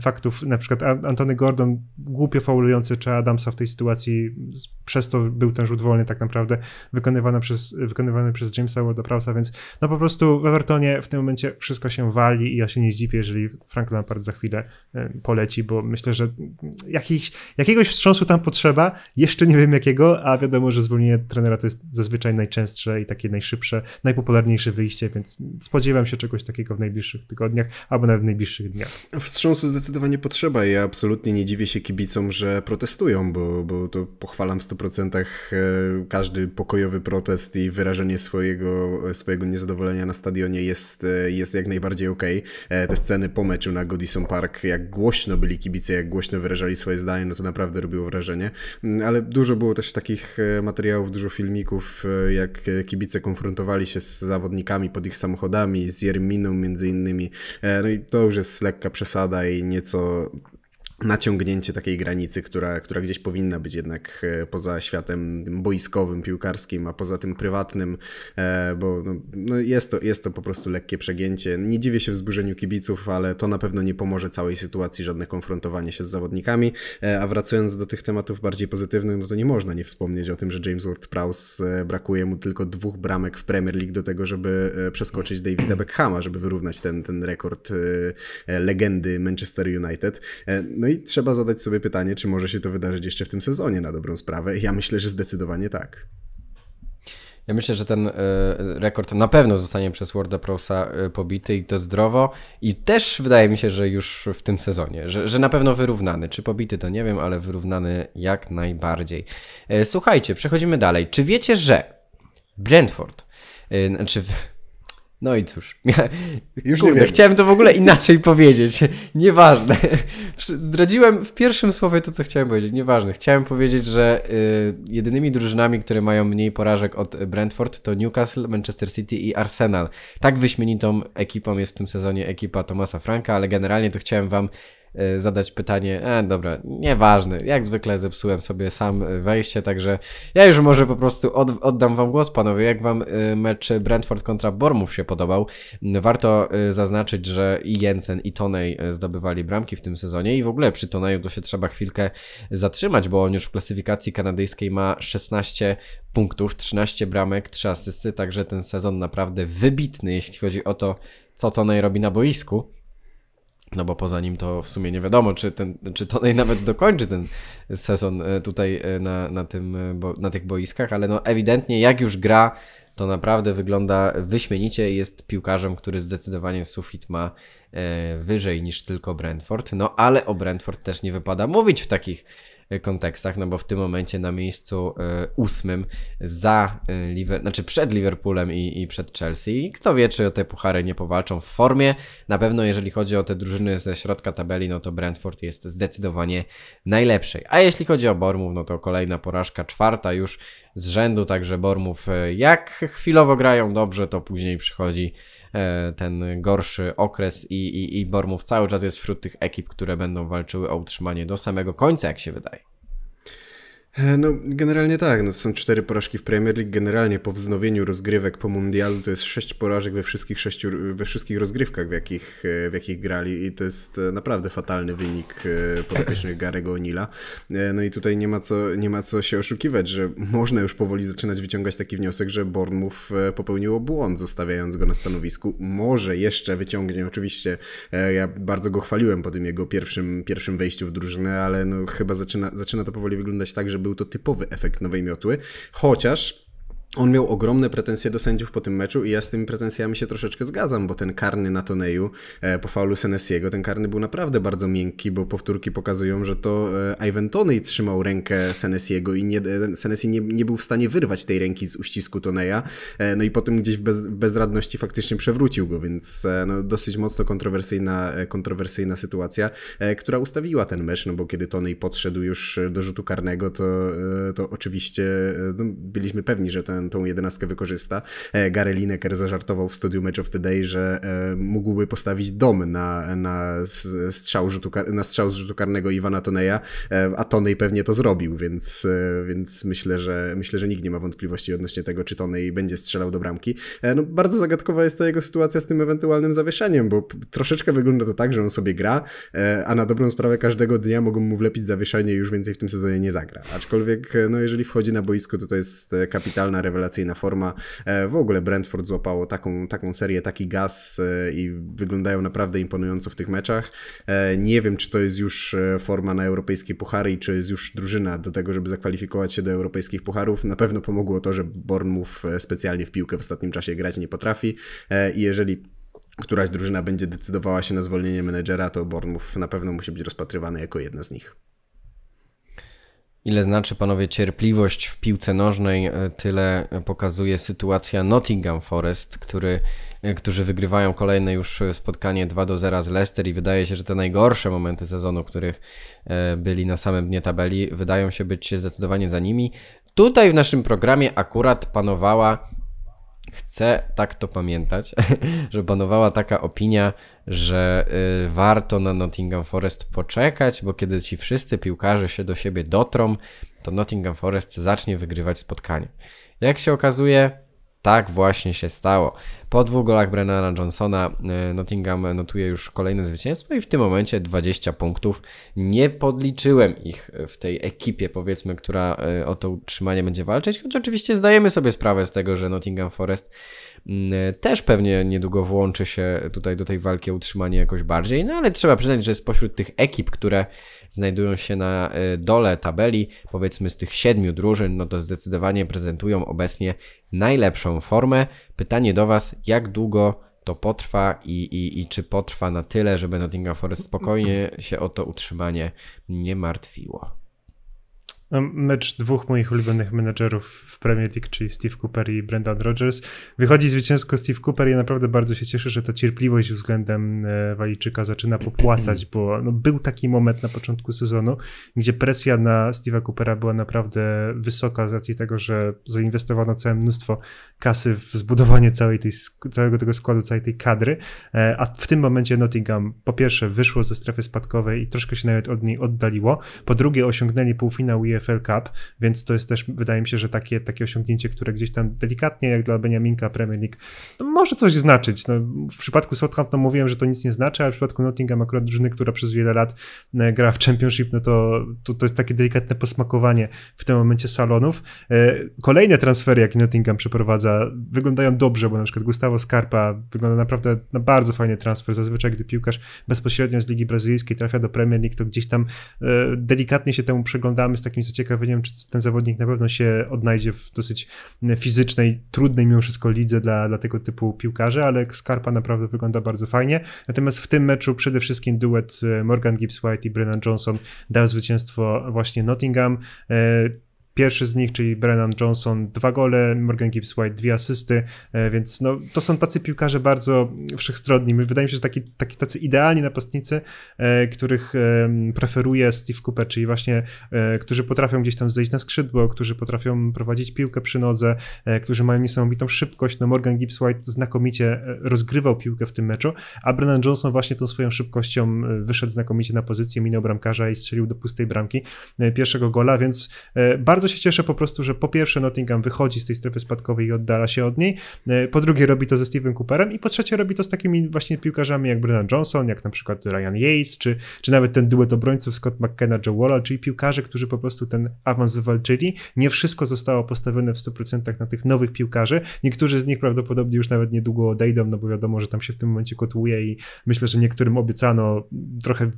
faktów, na przykład Antony Gordon głupio faulujący czy Adamsa w tej sytuacji przez to był ten rzut wolny tak naprawdę wykonywany przez, wykonywany przez Jamesa Walda, Prowsa, więc no po prostu w Evertonie w tym momencie wszystko się wali i ja się nie zdziwię, jeżeli Frank Lampard za chwilę poleci, bo myślę, że jakich, jakiegoś wstrząsu tam potrzeba, jeszcze nie wiem jakiego, a wiadomo, że zwolnienie trenera to jest zazwyczaj najczęstsze i takie najszybsze, najpopularniejsze wyjście, więc spodziewam się czegoś takiego w najbliższych tygodniach albo nawet w najbliższych dniach. Wstrząsu zdecydowanie potrzeba i ja absolutnie nie dziwię się kibicom, że protestują, bo, bo to pochwalam w 100% e, każdy pokojowy protest i wyrażenie swojego, swojego niezadowolenia na stadionie jest, e, jest jak najbardziej okej. Okay. E, te sceny po meczu na Godison Park, jak głośno byli kibice, jak głośno wyrażali swoje zdanie, no to naprawdę robiło wrażenie. Mm, ale dużo było też takich materiałów, dużo filmików, jak kibice konfrontowali się z zawodnikami pod ich samochodami, z Jerminą między innymi. No i to już jest lekka przesada i nieco naciągnięcie takiej granicy, która, która gdzieś powinna być jednak e, poza światem boiskowym, piłkarskim, a poza tym prywatnym, e, bo no, no jest, to, jest to po prostu lekkie przegięcie. Nie dziwię się wzburzeniu kibiców, ale to na pewno nie pomoże całej sytuacji, żadne konfrontowanie się z zawodnikami, e, a wracając do tych tematów bardziej pozytywnych, no to nie można nie wspomnieć o tym, że James Ward-Prowse brakuje mu tylko dwóch bramek w Premier League do tego, żeby przeskoczyć Davida Beckhama, żeby wyrównać ten, ten rekord legendy Manchester United. No no i trzeba zadać sobie pytanie, czy może się to wydarzyć jeszcze w tym sezonie na dobrą sprawę. Ja myślę, że zdecydowanie tak. Ja myślę, że ten y, rekord na pewno zostanie przez Worda Prosa y, e, pobity i to zdrowo. I też wydaje mi się, że już w tym sezonie, że, że na pewno wyrównany. Czy pobity to nie wiem, ale wyrównany jak najbardziej. Y, słuchajcie, przechodzimy dalej. Czy wiecie, że Brentford, znaczy no i cóż, ja, Już kurde, nie chciałem to w ogóle inaczej powiedzieć. Nieważne. Zdradziłem w pierwszym słowie to, co chciałem powiedzieć. Nieważne. Chciałem powiedzieć, że y, jedynymi drużynami, które mają mniej porażek od Brentford to Newcastle, Manchester City i Arsenal. Tak wyśmienitą ekipą jest w tym sezonie ekipa Tomasa Franka, ale generalnie to chciałem wam E, zadać pytanie, e, dobra, nieważne, jak zwykle zepsułem sobie sam e, wejście, także ja już może po prostu od, oddam wam głos, panowie, jak wam e, mecz Brentford kontra Bormów się podobał. Mm, warto zaznaczyć, że i Jensen i Tonej zdobywali bramki w tym sezonie i w ogóle przy Toneju to się trzeba chwilkę zatrzymać, bo on już w klasyfikacji kanadyjskiej ma 16 punktów, 13 bramek, 3 asysty, także ten sezon naprawdę wybitny, jeśli chodzi o to, co Tonej robi na boisku. No bo poza nim to w sumie nie wiadomo, czy, ten, czy Tonej nawet dokończy ten sezon e, tutaj e, na, na, tym, e, na tych boiskach, ale no ewidentnie jak już gra, to naprawdę wygląda wyśmienicie i jest piłkarzem, który zdecydowanie sufit ma wyżej niż tylko Brentford. No ale o Brentford też nie wypada mówić w takich Y, kontekstach, no bo w tym momencie na miejscu y, ósmym za y, Liver, znaczy przed Liverpoolem i, i przed Chelsea. I kto wie, czy o te puchary nie powalczą w formie. Na pewno jeżeli chodzi o te drużyny ze środka tabeli, no to Brentford jest zdecydowanie najlepszej. A jeśli chodzi o Bormów, no to kolejna porażka, czwarta już z rzędu, także Bormów jak chwilowo grają dobrze, to później przychodzi E, ten gorszy okres i, i, i Bormów cały czas jest wśród tych ekip, które będą walczyły o utrzymanie do samego końca, jak się wydaje. E, no, generalnie tak. No, to są cztery porażki w Premier League. Generalnie po wznowieniu rozgrywek po mundialu to jest sześć porażek we wszystkich, sześciu, we wszystkich rozgrywkach, w jakich, e, w jakich grali i to jest e, naprawdę fatalny wynik podopiecznych Garego O'Neill'a. No i tutaj nie ma, co, nie ma co się oszukiwać, że można już powoli zaczynać wyciągać taki wniosek, że Bournemouth popełniło błąd, zostawiając go na stanowisku. Może jeszcze wyciągnie, oczywiście ja bardzo go chwaliłem po tym jego pierwszym, pierwszym wejściu w drużynę, ale no, chyba zaczyna, zaczyna to powoli wyglądać tak, żeby był to typowy efekt nowej miotły, chociaż on miał ogromne pretensje do sędziów po tym meczu i ja z tymi pretensjami się troszeczkę zgadzam, bo ten karny na Toneju e, po faulu Senesiego, ten karny był naprawdę bardzo miękki, bo powtórki pokazują, że to e, Ivan Tonej trzymał rękę Senesiego i nie, e, Senesi nie, nie był w stanie wyrwać tej ręki z uścisku Toneja, no i potem gdzieś w bez, bezradności faktycznie przewrócił go, więc no, dosyć mocno kontrowersyjna, kontrowersyjna sytuacja, która ustawiła ten mecz, no bo kiedy Tonej podszedł już do rzutu karnego, to, to oczywiście no, byliśmy pewni, że ten tą jedenastkę wykorzysta. E, Gary Lineker zażartował w studiu Match of the Day, że e, mógłby postawić dom na, na, strzał, rzutu, na strzał z rzutu karnego Iwana Toneja, e, a Tonej pewnie to zrobił, więc, więc myślę, że myślę, że nikt nie ma wątpliwości odnośnie tego, czy Tonej będzie strzelał do bramki. No, bardzo zagadkowa jest ta jego sytuacja z tym ewentualnym zawieszeniem, bo troszeczkę wygląda to tak, że on sobie gra, a na dobrą sprawę każdego dnia mogą mu wlepić zawieszenie i już więcej w tym sezonie nie zagra. Aczkolwiek, no jeżeli wchodzi na boisko, to to jest kapitalna rewolucja rewelacyjna forma. E, w ogóle Brentford złapało taką, taką serię, taki gaz e, i wyglądają naprawdę imponująco w tych meczach. E, nie wiem, czy to jest już forma na europejskie puchary i czy jest już drużyna do tego, żeby zakwalifikować się do europejskich pucharów. Na pewno pomogło to, że Bournemouth specjalnie w piłkę w ostatnim czasie grać nie potrafi i jeżeli któraś drużyna będzie decydowała się na zwolnienie menedżera, to Bournemouth na pewno musi być rozpatrywany jako jedna z nich. Ile znaczy, panowie, cierpliwość w piłce nożnej, e, tyle pokazuje sytuacja Nottingham Forest, który, e, którzy wygrywają kolejne już spotkanie 2 do 0 z Leicester i wydaje się, że te najgorsze momenty sezonu, których e, byli na samym dnie tabeli, wydają się być zdecydowanie za nimi. Tutaj w naszym programie akurat panowała chcę tak to pamiętać, że panowała taka opinia, że y, warto na Nottingham Forest poczekać, bo kiedy ci wszyscy piłkarze się do siebie dotrą, to Nottingham Forest zacznie wygrywać spotkanie. Jak się okazuje, tak właśnie się stało. Po dwóch golach Brennana Johnsona e, Nottingham notuje już kolejne zwycięstwo i w tym momencie 20 punktów. Nie podliczyłem ich e, w tej ekipie, powiedzmy, która e, o to utrzymanie będzie walczyć, choć oczywiście zdajemy sobie sprawę z tego, że Nottingham Forest Mm, e, też pewnie niedługo włączy się tutaj do tej walki o utrzymanie jakoś bardziej, no ale trzeba przyznać, że spośród tych ekip, które znajdują się na e, dole tabeli, powiedzmy z tych siedmiu drużyn, no to zdecydowanie prezentują obecnie najlepszą formę. Pytanie do Was, jak długo to potrwa i, i, i czy potrwa na tyle, żeby Nottingham Forest spokojnie się o to utrzymanie nie martwiło. No, mecz dwóch moich ulubionych menedżerów w Premier League, czyli Steve Cooper i Brendan Rodgers. Wychodzi zwycięsko Steve Cooper i ja naprawdę bardzo się cieszę, że ta cierpliwość względem e, Walijczyka zaczyna popłacać, bo no, był taki moment na początku sezonu, gdzie presja na Steve'a Coopera była naprawdę wysoka z racji tego, że zainwestowano całe mnóstwo kasy w zbudowanie całej tej, całego tego składu, całej tej kadry, e, a w tym momencie Nottingham po pierwsze wyszło ze strefy spadkowej i troszkę się nawet od niej oddaliło, po drugie osiągnęli półfinał i EFL Cup, więc to jest też, wydaje mi się, że takie, takie osiągnięcie, które gdzieś tam delikatnie, jak dla Beniaminka Premier League, no może coś znaczyć. No, w przypadku Southampton mówiłem, że to nic nie znaczy, ale w przypadku Nottingham akurat drużyny, która przez wiele lat e, gra w Championship, no to, to, to jest takie delikatne posmakowanie w tym momencie salonów. E, kolejne transfery, jakie Nottingham przeprowadza, wyglądają dobrze, bo na przykład Gustavo Scarpa wygląda naprawdę na bardzo fajny transfer. Zazwyczaj, gdy piłkarz bezpośrednio z Ligi Brazylijskiej trafia do Premier League, to gdzieś tam e, delikatnie się temu przeglądamy z takim końca ciekawe, nie wiem, czy ten zawodnik na pewno się odnajdzie w dosyć fizycznej, trudnej mimo wszystko lidze dla, dla tego typu piłkarzy, ale Skarpa naprawdę wygląda bardzo fajnie. Natomiast w tym meczu przede wszystkim duet e, Morgan Gibbs-White i Brennan Johnson dał zwycięstwo właśnie Nottingham. E, Pierwszy z nich, czyli Brennan Johnson, dwa gole, Morgan Gibbs White, dwie asysty, e, więc no, to są tacy piłkarze bardzo wszechstronni. Wydaje mi się, że taki, taki tacy idealni napastnicy, e, których e, preferuje Steve Cooper, czyli właśnie, którzy potrafią gdzieś tam zejść na skrzydło, którzy potrafią prowadzić piłkę przy nodze, którzy mają niesamowitą szybkość. No Morgan Gibbs White znakomicie rozgrywał piłkę w tym meczu, a Brennan Johnson właśnie tą swoją szybkością wyszedł znakomicie na pozycję, minął bramkarza i strzelił do pustej bramki pierwszego gola, więc bardzo bardzo się cieszę po prostu, że po pierwsze Nottingham wychodzi z tej strefy spadkowej i oddala się od niej, e, po drugie robi to ze Steven Cooperem i po trzecie robi to z takimi właśnie piłkarzami jak Brennan Johnson, jak na przykład Ryan Yates, czy, czy nawet ten duet obrońców Scott McKenna, Joe Walla, czyli piłkarze, którzy po prostu ten awans wywalczyli. Nie wszystko zostało postawione w 100% na tych nowych piłkarzy. Niektórzy z nich prawdopodobnie już nawet niedługo odejdą, no bo wiadomo, że tam się w tym momencie kotłuje i myślę, że niektórym obiecano trochę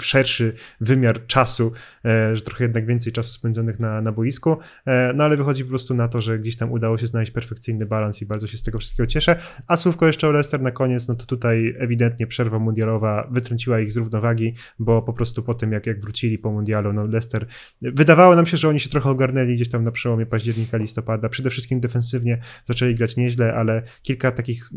szerszy wymiar czasu, e, że trochę jednak więcej czasu spędzonych na, na boisku, e, no ale wychodzi po prostu na to, że gdzieś tam udało się znaleźć perfekcyjny balans i bardzo się z tego wszystkiego cieszę. A słówko jeszcze o Leicester na koniec, no to tutaj ewidentnie przerwa mundialowa wytrąciła ich z równowagi, bo po prostu po tym jak, jak wrócili po mundialu, no Leicester, wydawało nam się, że oni się trochę ogarnęli gdzieś tam na przełomie października, listopada, przede wszystkim defensywnie zaczęli grać nieźle, ale kilka takich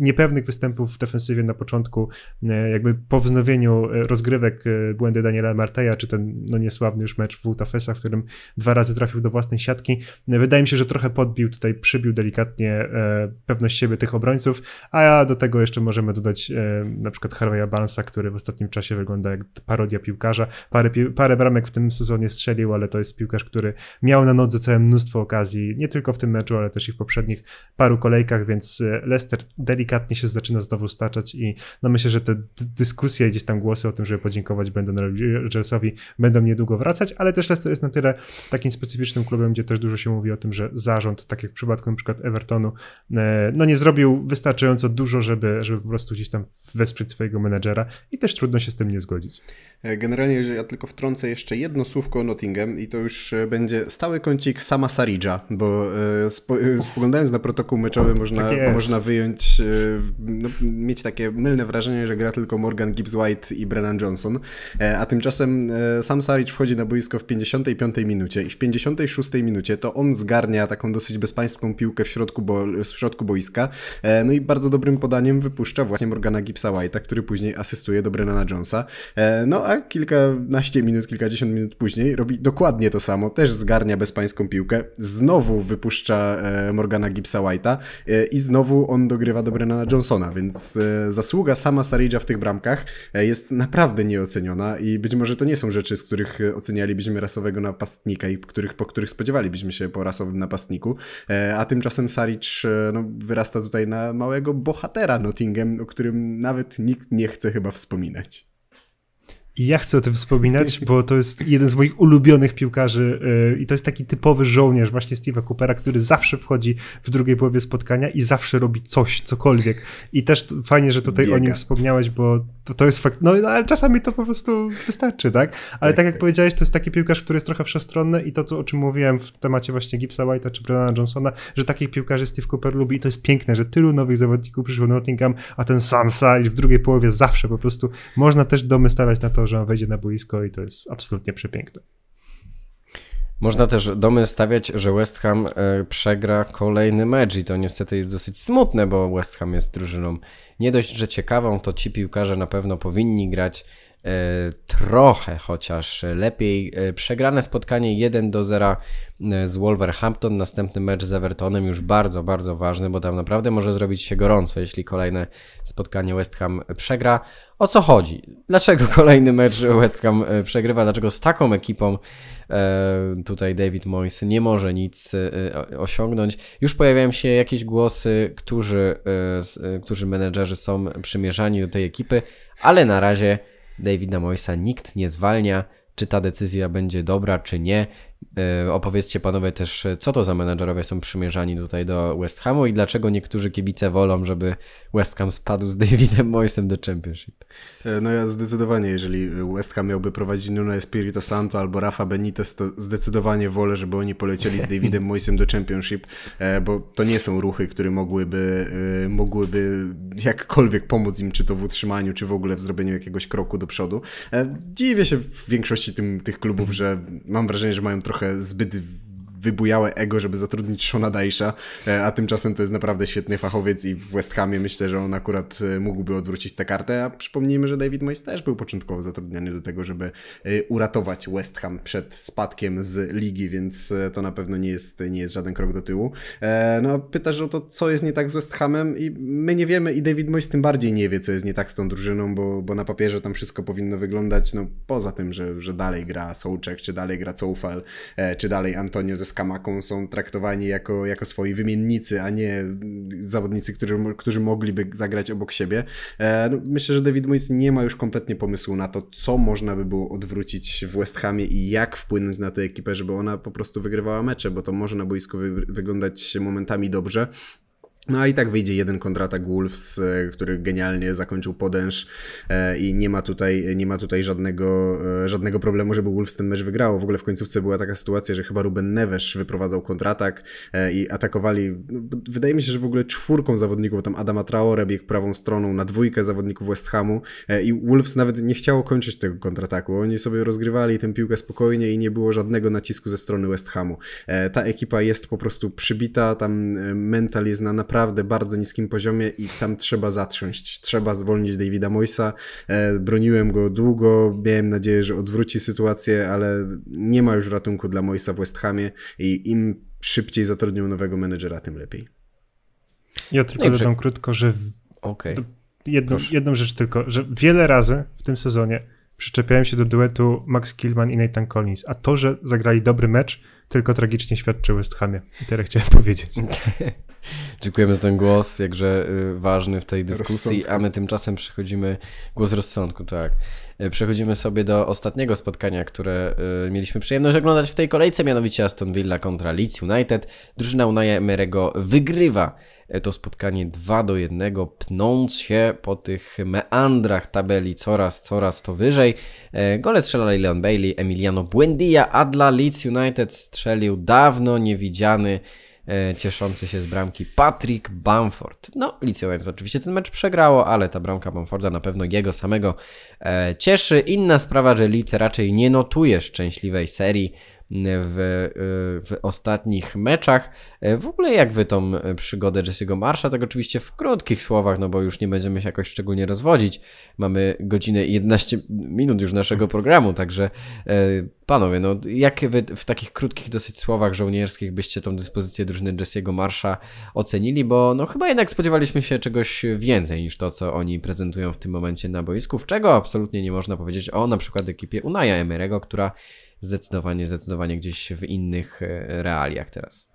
niepewnych występów w defensywie na początku, e, jakby po wznowieniu rozgrywania rozgrywek, y, błędy Daniela Marteja, czy ten no, niesławny już mecz w Utafesa, w którym dwa razy trafił do własnej siatki. Wydaje mi się, że trochę podbił tutaj, przybił delikatnie e, pewność siebie tych obrońców, a do tego jeszcze możemy dodać e, na przykład Harveya Bansa, który w ostatnim czasie wygląda jak parodia piłkarza. Parę, parę bramek w tym sezonie strzelił, ale to jest piłkarz, który miał na nodze całe mnóstwo okazji, nie tylko w tym meczu, ale też i w poprzednich paru kolejkach, więc e, Leicester delikatnie się zaczyna znowu staczać i no myślę, że te dyskusje, gdzieś tam głosy o tym, żeby podziękować będą Rodgersowi, będą niedługo wracać, ale też Leicester jest na tyle takim specyficznym klubem, gdzie też dużo się mówi o tym, że zarząd, tak jak w przypadku np. Evertonu, e, no nie zrobił wystarczająco dużo, żeby, żeby po prostu gdzieś tam wesprzeć swojego menedżera i też trudno się z tym nie zgodzić. E, generalnie, ja tylko wtrącę jeszcze jedno słówko o Nottingham i to już e, będzie stały kącik sama Saridża, bo spo, spoglądając na protokół meczowy można, tak można wyjąć, no, mieć takie mylne wrażenie, że gra tylko Morgan Gibbs-White i Brennan Jones. E, a tymczasem e, sam Saric wchodzi na boisko w 55 minucie i w 56 minucie to on zgarnia taką dosyć bezpańską piłkę w środku, bo, w środku boiska. E, no i bardzo dobrym podaniem wypuszcza właśnie Morgana Gibsa White'a, który później asystuje do Brennana Jonesa. No a kilkanaście minut, kilkadziesiąt minut później robi dokładnie to samo, też zgarnia bezpańską piłkę, znowu wypuszcza Morgana Gibsa White'a i znowu on dogrywa do Brennana Johnsona, więc zasługa sama Saridża w tych bramkach jest naprawdę nieoceniona i być może to nie są rzeczy, z których e, ocenialibyśmy rasowego napastnika i których, po których spodziewalibyśmy się po rasowym napastniku, e, a tymczasem Saric e, no, wyrasta tutaj na małego bohatera Nottingham, o którym nawet nikt nie chce chyba wspominać. I ja chcę o tym wspominać, bo to jest jeden z moich ulubionych piłkarzy e, i to jest taki typowy żołnierz właśnie Steve'a Coopera, który zawsze wchodzi w drugiej połowie spotkania i zawsze robi coś, cokolwiek. I też fajnie, że tutaj Biega. o nim wspomniałeś, bo to, to jest fakt, no, no, ale czasami to po prostu wystarczy, tak? Ale tak, tak jak tak. powiedziałeś, to jest taki piłkarz, który jest trochę wszechstronny i to, co, o czym mówiłem w temacie właśnie Gibsa White'a czy Brana Johnsona, że takich piłkarzy Steve Cooper lubi i to jest piękne, że tylu nowych zawodników przyszło do Nottingham, a ten sam Salić w drugiej połowie zawsze po prostu można też domy stawiać na to, że on wejdzie na boisko i to jest absolutnie przepiękne. Można też domy stawiać, że West Ham e, przegra kolejny mecz i to niestety jest dosyć smutne, bo West Ham jest drużyną nie dość, że ciekawą, to ci piłkarze na pewno powinni grać E, trochę chociaż lepiej. E, przegrane spotkanie 1 do 0 e, z Wolverhampton, następny mecz z Evertonem już bardzo, bardzo ważny, bo tam naprawdę może zrobić się gorąco, jeśli kolejne spotkanie West Ham przegra. O co chodzi? Dlaczego kolejny mecz West Ham przegrywa? Dlaczego z taką ekipą tutaj David Moyes nie może nic osiągnąć? Już pojawiają się jakieś głosy, którzy, którzy menedżerzy są przymierzani do tej ekipy, ale na razie Davida Moysa nikt nie zwalnia. Czy ta decyzja będzie dobra, czy nie, E, opowiedzcie panowie też, e, co to za menedżerowie są przymierzani tutaj do West Hamu i dlaczego niektórzy kibice wolą, żeby West Ham spadł z Davidem Moysem do Championship. E, no ja zdecydowanie, jeżeli West Ham miałby prowadzić Nuno Espirito Santo albo Rafa Benitez, to zdecydowanie wolę, żeby oni polecieli z Davidem Moysem do Championship, bo to nie są ruchy, które mogłyby, mogłyby jakkolwiek pomóc im, czy to w utrzymaniu, czy w ogóle w zrobieniu jakiegoś kroku do przodu. Dziwię się w większości tym, tych klubów, że mam wrażenie, że mają to trochę zbyt wybujałe ego, żeby zatrudnić Shona Dajsza, e, a tymczasem to jest naprawdę świetny fachowiec i w West Hamie myślę, że on akurat e, mógłby odwrócić tę kartę, a przypomnijmy, że David Moyes też był początkowo zatrudniony do tego, żeby e, uratować West Ham przed spadkiem z ligi, więc to na pewno nie jest, nie jest żaden krok do tyłu. No, pytasz o to, co jest nie tak z West Hamem i my nie wiemy i David Moyes tym bardziej nie wie, co jest nie tak z tą drużyną, bo, bo na papierze tam wszystko powinno wyglądać, no poza tym, że, że dalej gra Sołczek, czy dalej gra Coufal, czy dalej Antonio ze z Kamaką są traktowani jako, jako swoi wymiennicy, a nie zawodnicy, którzy, którzy mogliby zagrać obok siebie. E, no, myślę, że David Moyes nie ma już kompletnie pomysłu na to, co można by było odwrócić w West Hamie i jak wpłynąć na tę ekipę, żeby ona po prostu wygrywała mecze, bo to może na boisku wy wyglądać momentami dobrze, no a i tak wyjdzie jeden kontrata Wolves, e, który genialnie zakończył podęż e, i nie ma tutaj, nie ma tutaj żadnego, e, żadnego problemu, żeby Wolves ten mecz wygrało. W ogóle w końcówce była taka sytuacja, że chyba Ruben Neves wyprowadzał kontratak i atakowali, no, wydaje mi się, że w ogóle czwórką zawodników, tam Adama Traore biegł prawą stroną na dwójkę zawodników West Hamu i Wolves nawet nie chciało kończyć tego kontrataku. Oni sobie rozgrywali tę piłkę spokojnie i nie było żadnego nacisku ze strony West Hamu. Ta ekipa jest po prostu przybita, tam mental jest na naprawdę naprawdę bardzo niskim poziomie i tam trzeba zatrząść. Trzeba zwolnić Davida Moisa. E, broniłem go długo, miałem nadzieję, że odwróci sytuację, ale nie ma już ratunku dla Moisa w West Hamie i im szybciej zatrudnią nowego menedżera, tym lepiej. Ja tylko no dodam przy... krótko, że w... okay. jedną, jedną rzecz tylko, że wiele razy w tym sezonie przyczepiałem się do duetu Max Killman i Nathan Collins, a to, że zagrali dobry mecz, tylko tragicznie świadczy West Hamie. I tyle chciałem powiedzieć. Dziękujemy za ten głos, jakże y, ważny w tej dyskusji, rozsądku. a my tymczasem przechodzimy, głos rozsądku, tak. Y, przechodzimy sobie do ostatniego spotkania, które y, mieliśmy przyjemność oglądać w tej kolejce, mianowicie Aston Villa kontra Leeds United. Drużyna Unai Emerego wygrywa to spotkanie 2 do 1, pnąc się po tych meandrach tabeli coraz, coraz to wyżej. Gole strzelali Leon Bailey, Emiliano Buendia, a dla Leeds United strzelił dawno niewidziany E, cieszący się z bramki Patrick Bamford. No, Leeds oczywiście ten mecz przegrało, ale ta bramka Bamforda na pewno jego samego e, cieszy. Inna sprawa, że Lice raczej nie notuje szczęśliwej serii w, e, w ostatnich meczach. E, w ogóle jak wy tą e, przygodę Jesse'ego Marsza, tak oczywiście w krótkich słowach, no bo już nie będziemy się jakoś szczególnie rozwodzić. Mamy godzinę i 11 minut już naszego mhm. programu, także panowie, no jak wy w takich krótkich dosyć słowach żołnierskich byście tą dyspozycję drużyny Jesse'ego Marsza ocenili, bo no chyba jednak spodziewaliśmy się czegoś więcej niż to, co oni prezentują w tym momencie na boisku, w czego absolutnie nie można powiedzieć o na przykład ekipie Unaja Emerego, która zdecydowanie, zdecydowanie gdzieś w innych e, realiach teraz.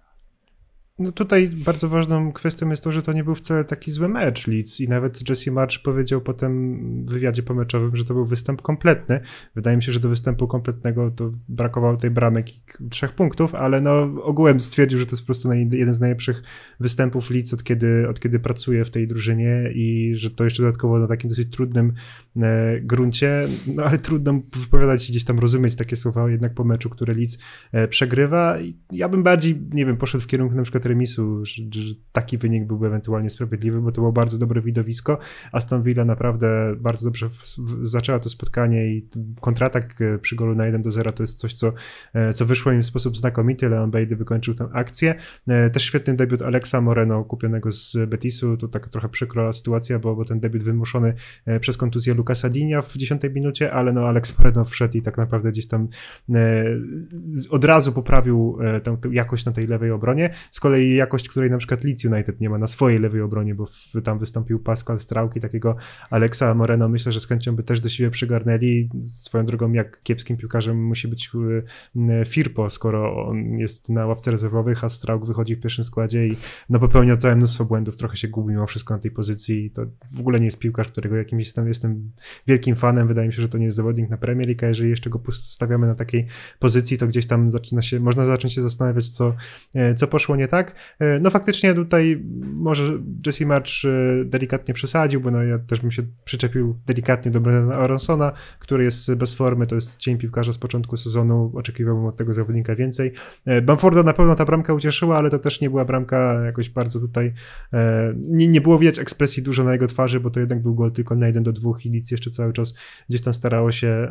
No tutaj bardzo ważną kwestią jest to, że to nie był wcale taki zły mecz Leeds i nawet Jesse March powiedział potem w wywiadzie pomeczowym, że to był występ kompletny. Wydaje mi się, że do występu kompletnego to brakowało tej bramek i trzech punktów, ale no ogółem stwierdził, że to jest po prostu jeden z najlepszych występów Leeds od kiedy, od kiedy pracuje w tej drużynie i że to jeszcze dodatkowo na takim dosyć trudnym e, gruncie, no ale trudno wypowiadać i gdzieś tam rozumieć takie słowa jednak po meczu, które Leeds e, przegrywa. I ja bym bardziej, nie wiem, poszedł w kierunku na przykład przykład remisu, że, że taki wynik byłby ewentualnie sprawiedliwy, bo to było bardzo dobre widowisko. Aston Villa naprawdę bardzo dobrze zaczęła to spotkanie i kontratak e, przy golu na 1 do 0 to jest coś, co, e, co wyszło im w sposób znakomity. Leon Bailey wykończył tę akcję. E, też świetny debiut Alexa Moreno, kupionego z Betisu. To taka trochę przykra sytuacja, bo, bo ten debiut wymuszony przez kontuzję Luka Sadinia w 10 minucie, ale no Alex Moreno wszedł i tak naprawdę gdzieś tam od razu poprawił tę, tę jakość na tej lewej obronie. Z kolei kolei jakość, której na przykład Leeds United nie ma na swojej lewej obronie, bo w, tam wystąpił Pascal Strauki takiego Aleksa Moreno, myślę, że z chęcią by też do siebie przygarnęli. Swoją drogą, jak kiepskim piłkarzem musi być y, Firpo, skoro on jest na ławce rezerwowych, a Strauk wychodzi w pierwszym składzie i no, popełnia całe mnóstwo błędów, trochę się gubi mimo wszystko na tej pozycji. To w ogóle nie jest piłkarz, którego jakimś jestem, jestem wielkim fanem. Wydaje mi się, że to nie jest zawodnik na Premier League, a jeżeli jeszcze go stawiamy na takiej pozycji, to gdzieś tam zaczyna się, można zacząć się zastanawiać, co, e, co poszło nie tak tak? E, no faktycznie tutaj może Jesse March e, delikatnie przesadził, bo no ja też bym się przyczepił delikatnie do Brendana Aronsona, który jest bez formy, to jest cień piłkarza z początku sezonu, oczekiwałbym od tego zawodnika więcej. E, Bamforda na pewno ta bramka ucieszyła, ale to też nie była bramka jakoś bardzo tutaj, nie, nie było widać ekspresji dużo na jego twarzy, bo to jednak był gol tylko na jeden do dwóch i nic jeszcze cały czas gdzieś tam starało się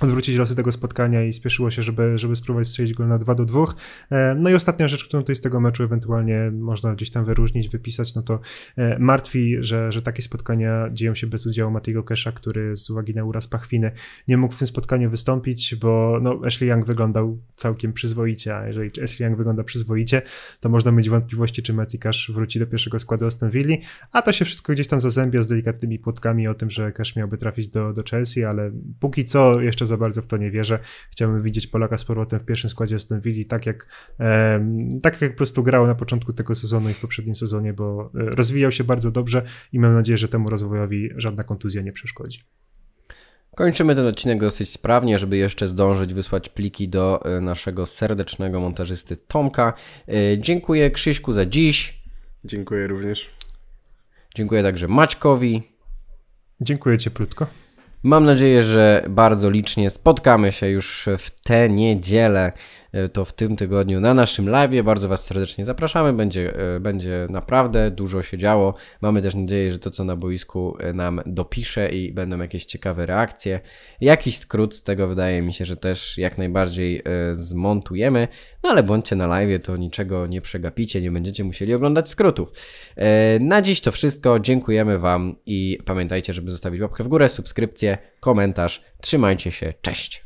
odwrócić losy tego spotkania i spieszyło się, żeby, żeby spróbować strzelić go na 2 do 2. E, no i ostatnia rzecz, którą tutaj z tego meczu ewentualnie można gdzieś tam wyróżnić, wypisać, no to e, martwi, że, że takie spotkania dzieją się bez udziału Matiego Kesha, który z uwagi na uraz pachwiny nie mógł w tym spotkaniu wystąpić, bo no, Ashley Young wyglądał całkiem przyzwoicie, a jeżeli Ashley Young wygląda przyzwoicie, to można mieć wątpliwości, czy Matty Cash wróci do pierwszego składu Aston Villa, a to się wszystko gdzieś tam zazębia z delikatnymi płotkami o tym, że Cash miałby trafić do, do Chelsea, ale póki co jeszcze jeszcze za bardzo w to nie wierzę. Chciałbym widzieć Polaka z powrotem w pierwszym składzie Aston Villa, tak jak, e, tak jak po prostu grał na początku tego sezonu i w poprzednim sezonie, bo e, rozwijał się bardzo dobrze i mam nadzieję, że temu rozwojowi żadna kontuzja nie przeszkodzi. Kończymy ten odcinek dosyć sprawnie, żeby jeszcze zdążyć wysłać pliki do e, naszego serdecznego montażysty Tomka. E, dziękuję Krzyśku za dziś. Dziękuję również. Dziękuję także Maćkowi. Dziękuję cieplutko. Mam nadzieję, że bardzo licznie spotkamy się już w tę niedzielę E, to w tym tygodniu na naszym live. Bardzo Was serdecznie zapraszamy. Będzie, e, będzie naprawdę dużo się działo. Mamy też nadzieję, że to, co na boisku e, nam dopisze i będą jakieś ciekawe reakcje. Jakiś skrót z tego wydaje mi się, że też jak najbardziej zmontujemy. No ale bądźcie na live, to niczego nie przegapicie, nie będziecie musieli oglądać skrótów. Na dziś to wszystko. Dziękujemy Wam i pamiętajcie, żeby zostawić łapkę w górę, subskrypcję, komentarz. Trzymajcie się. Cześć!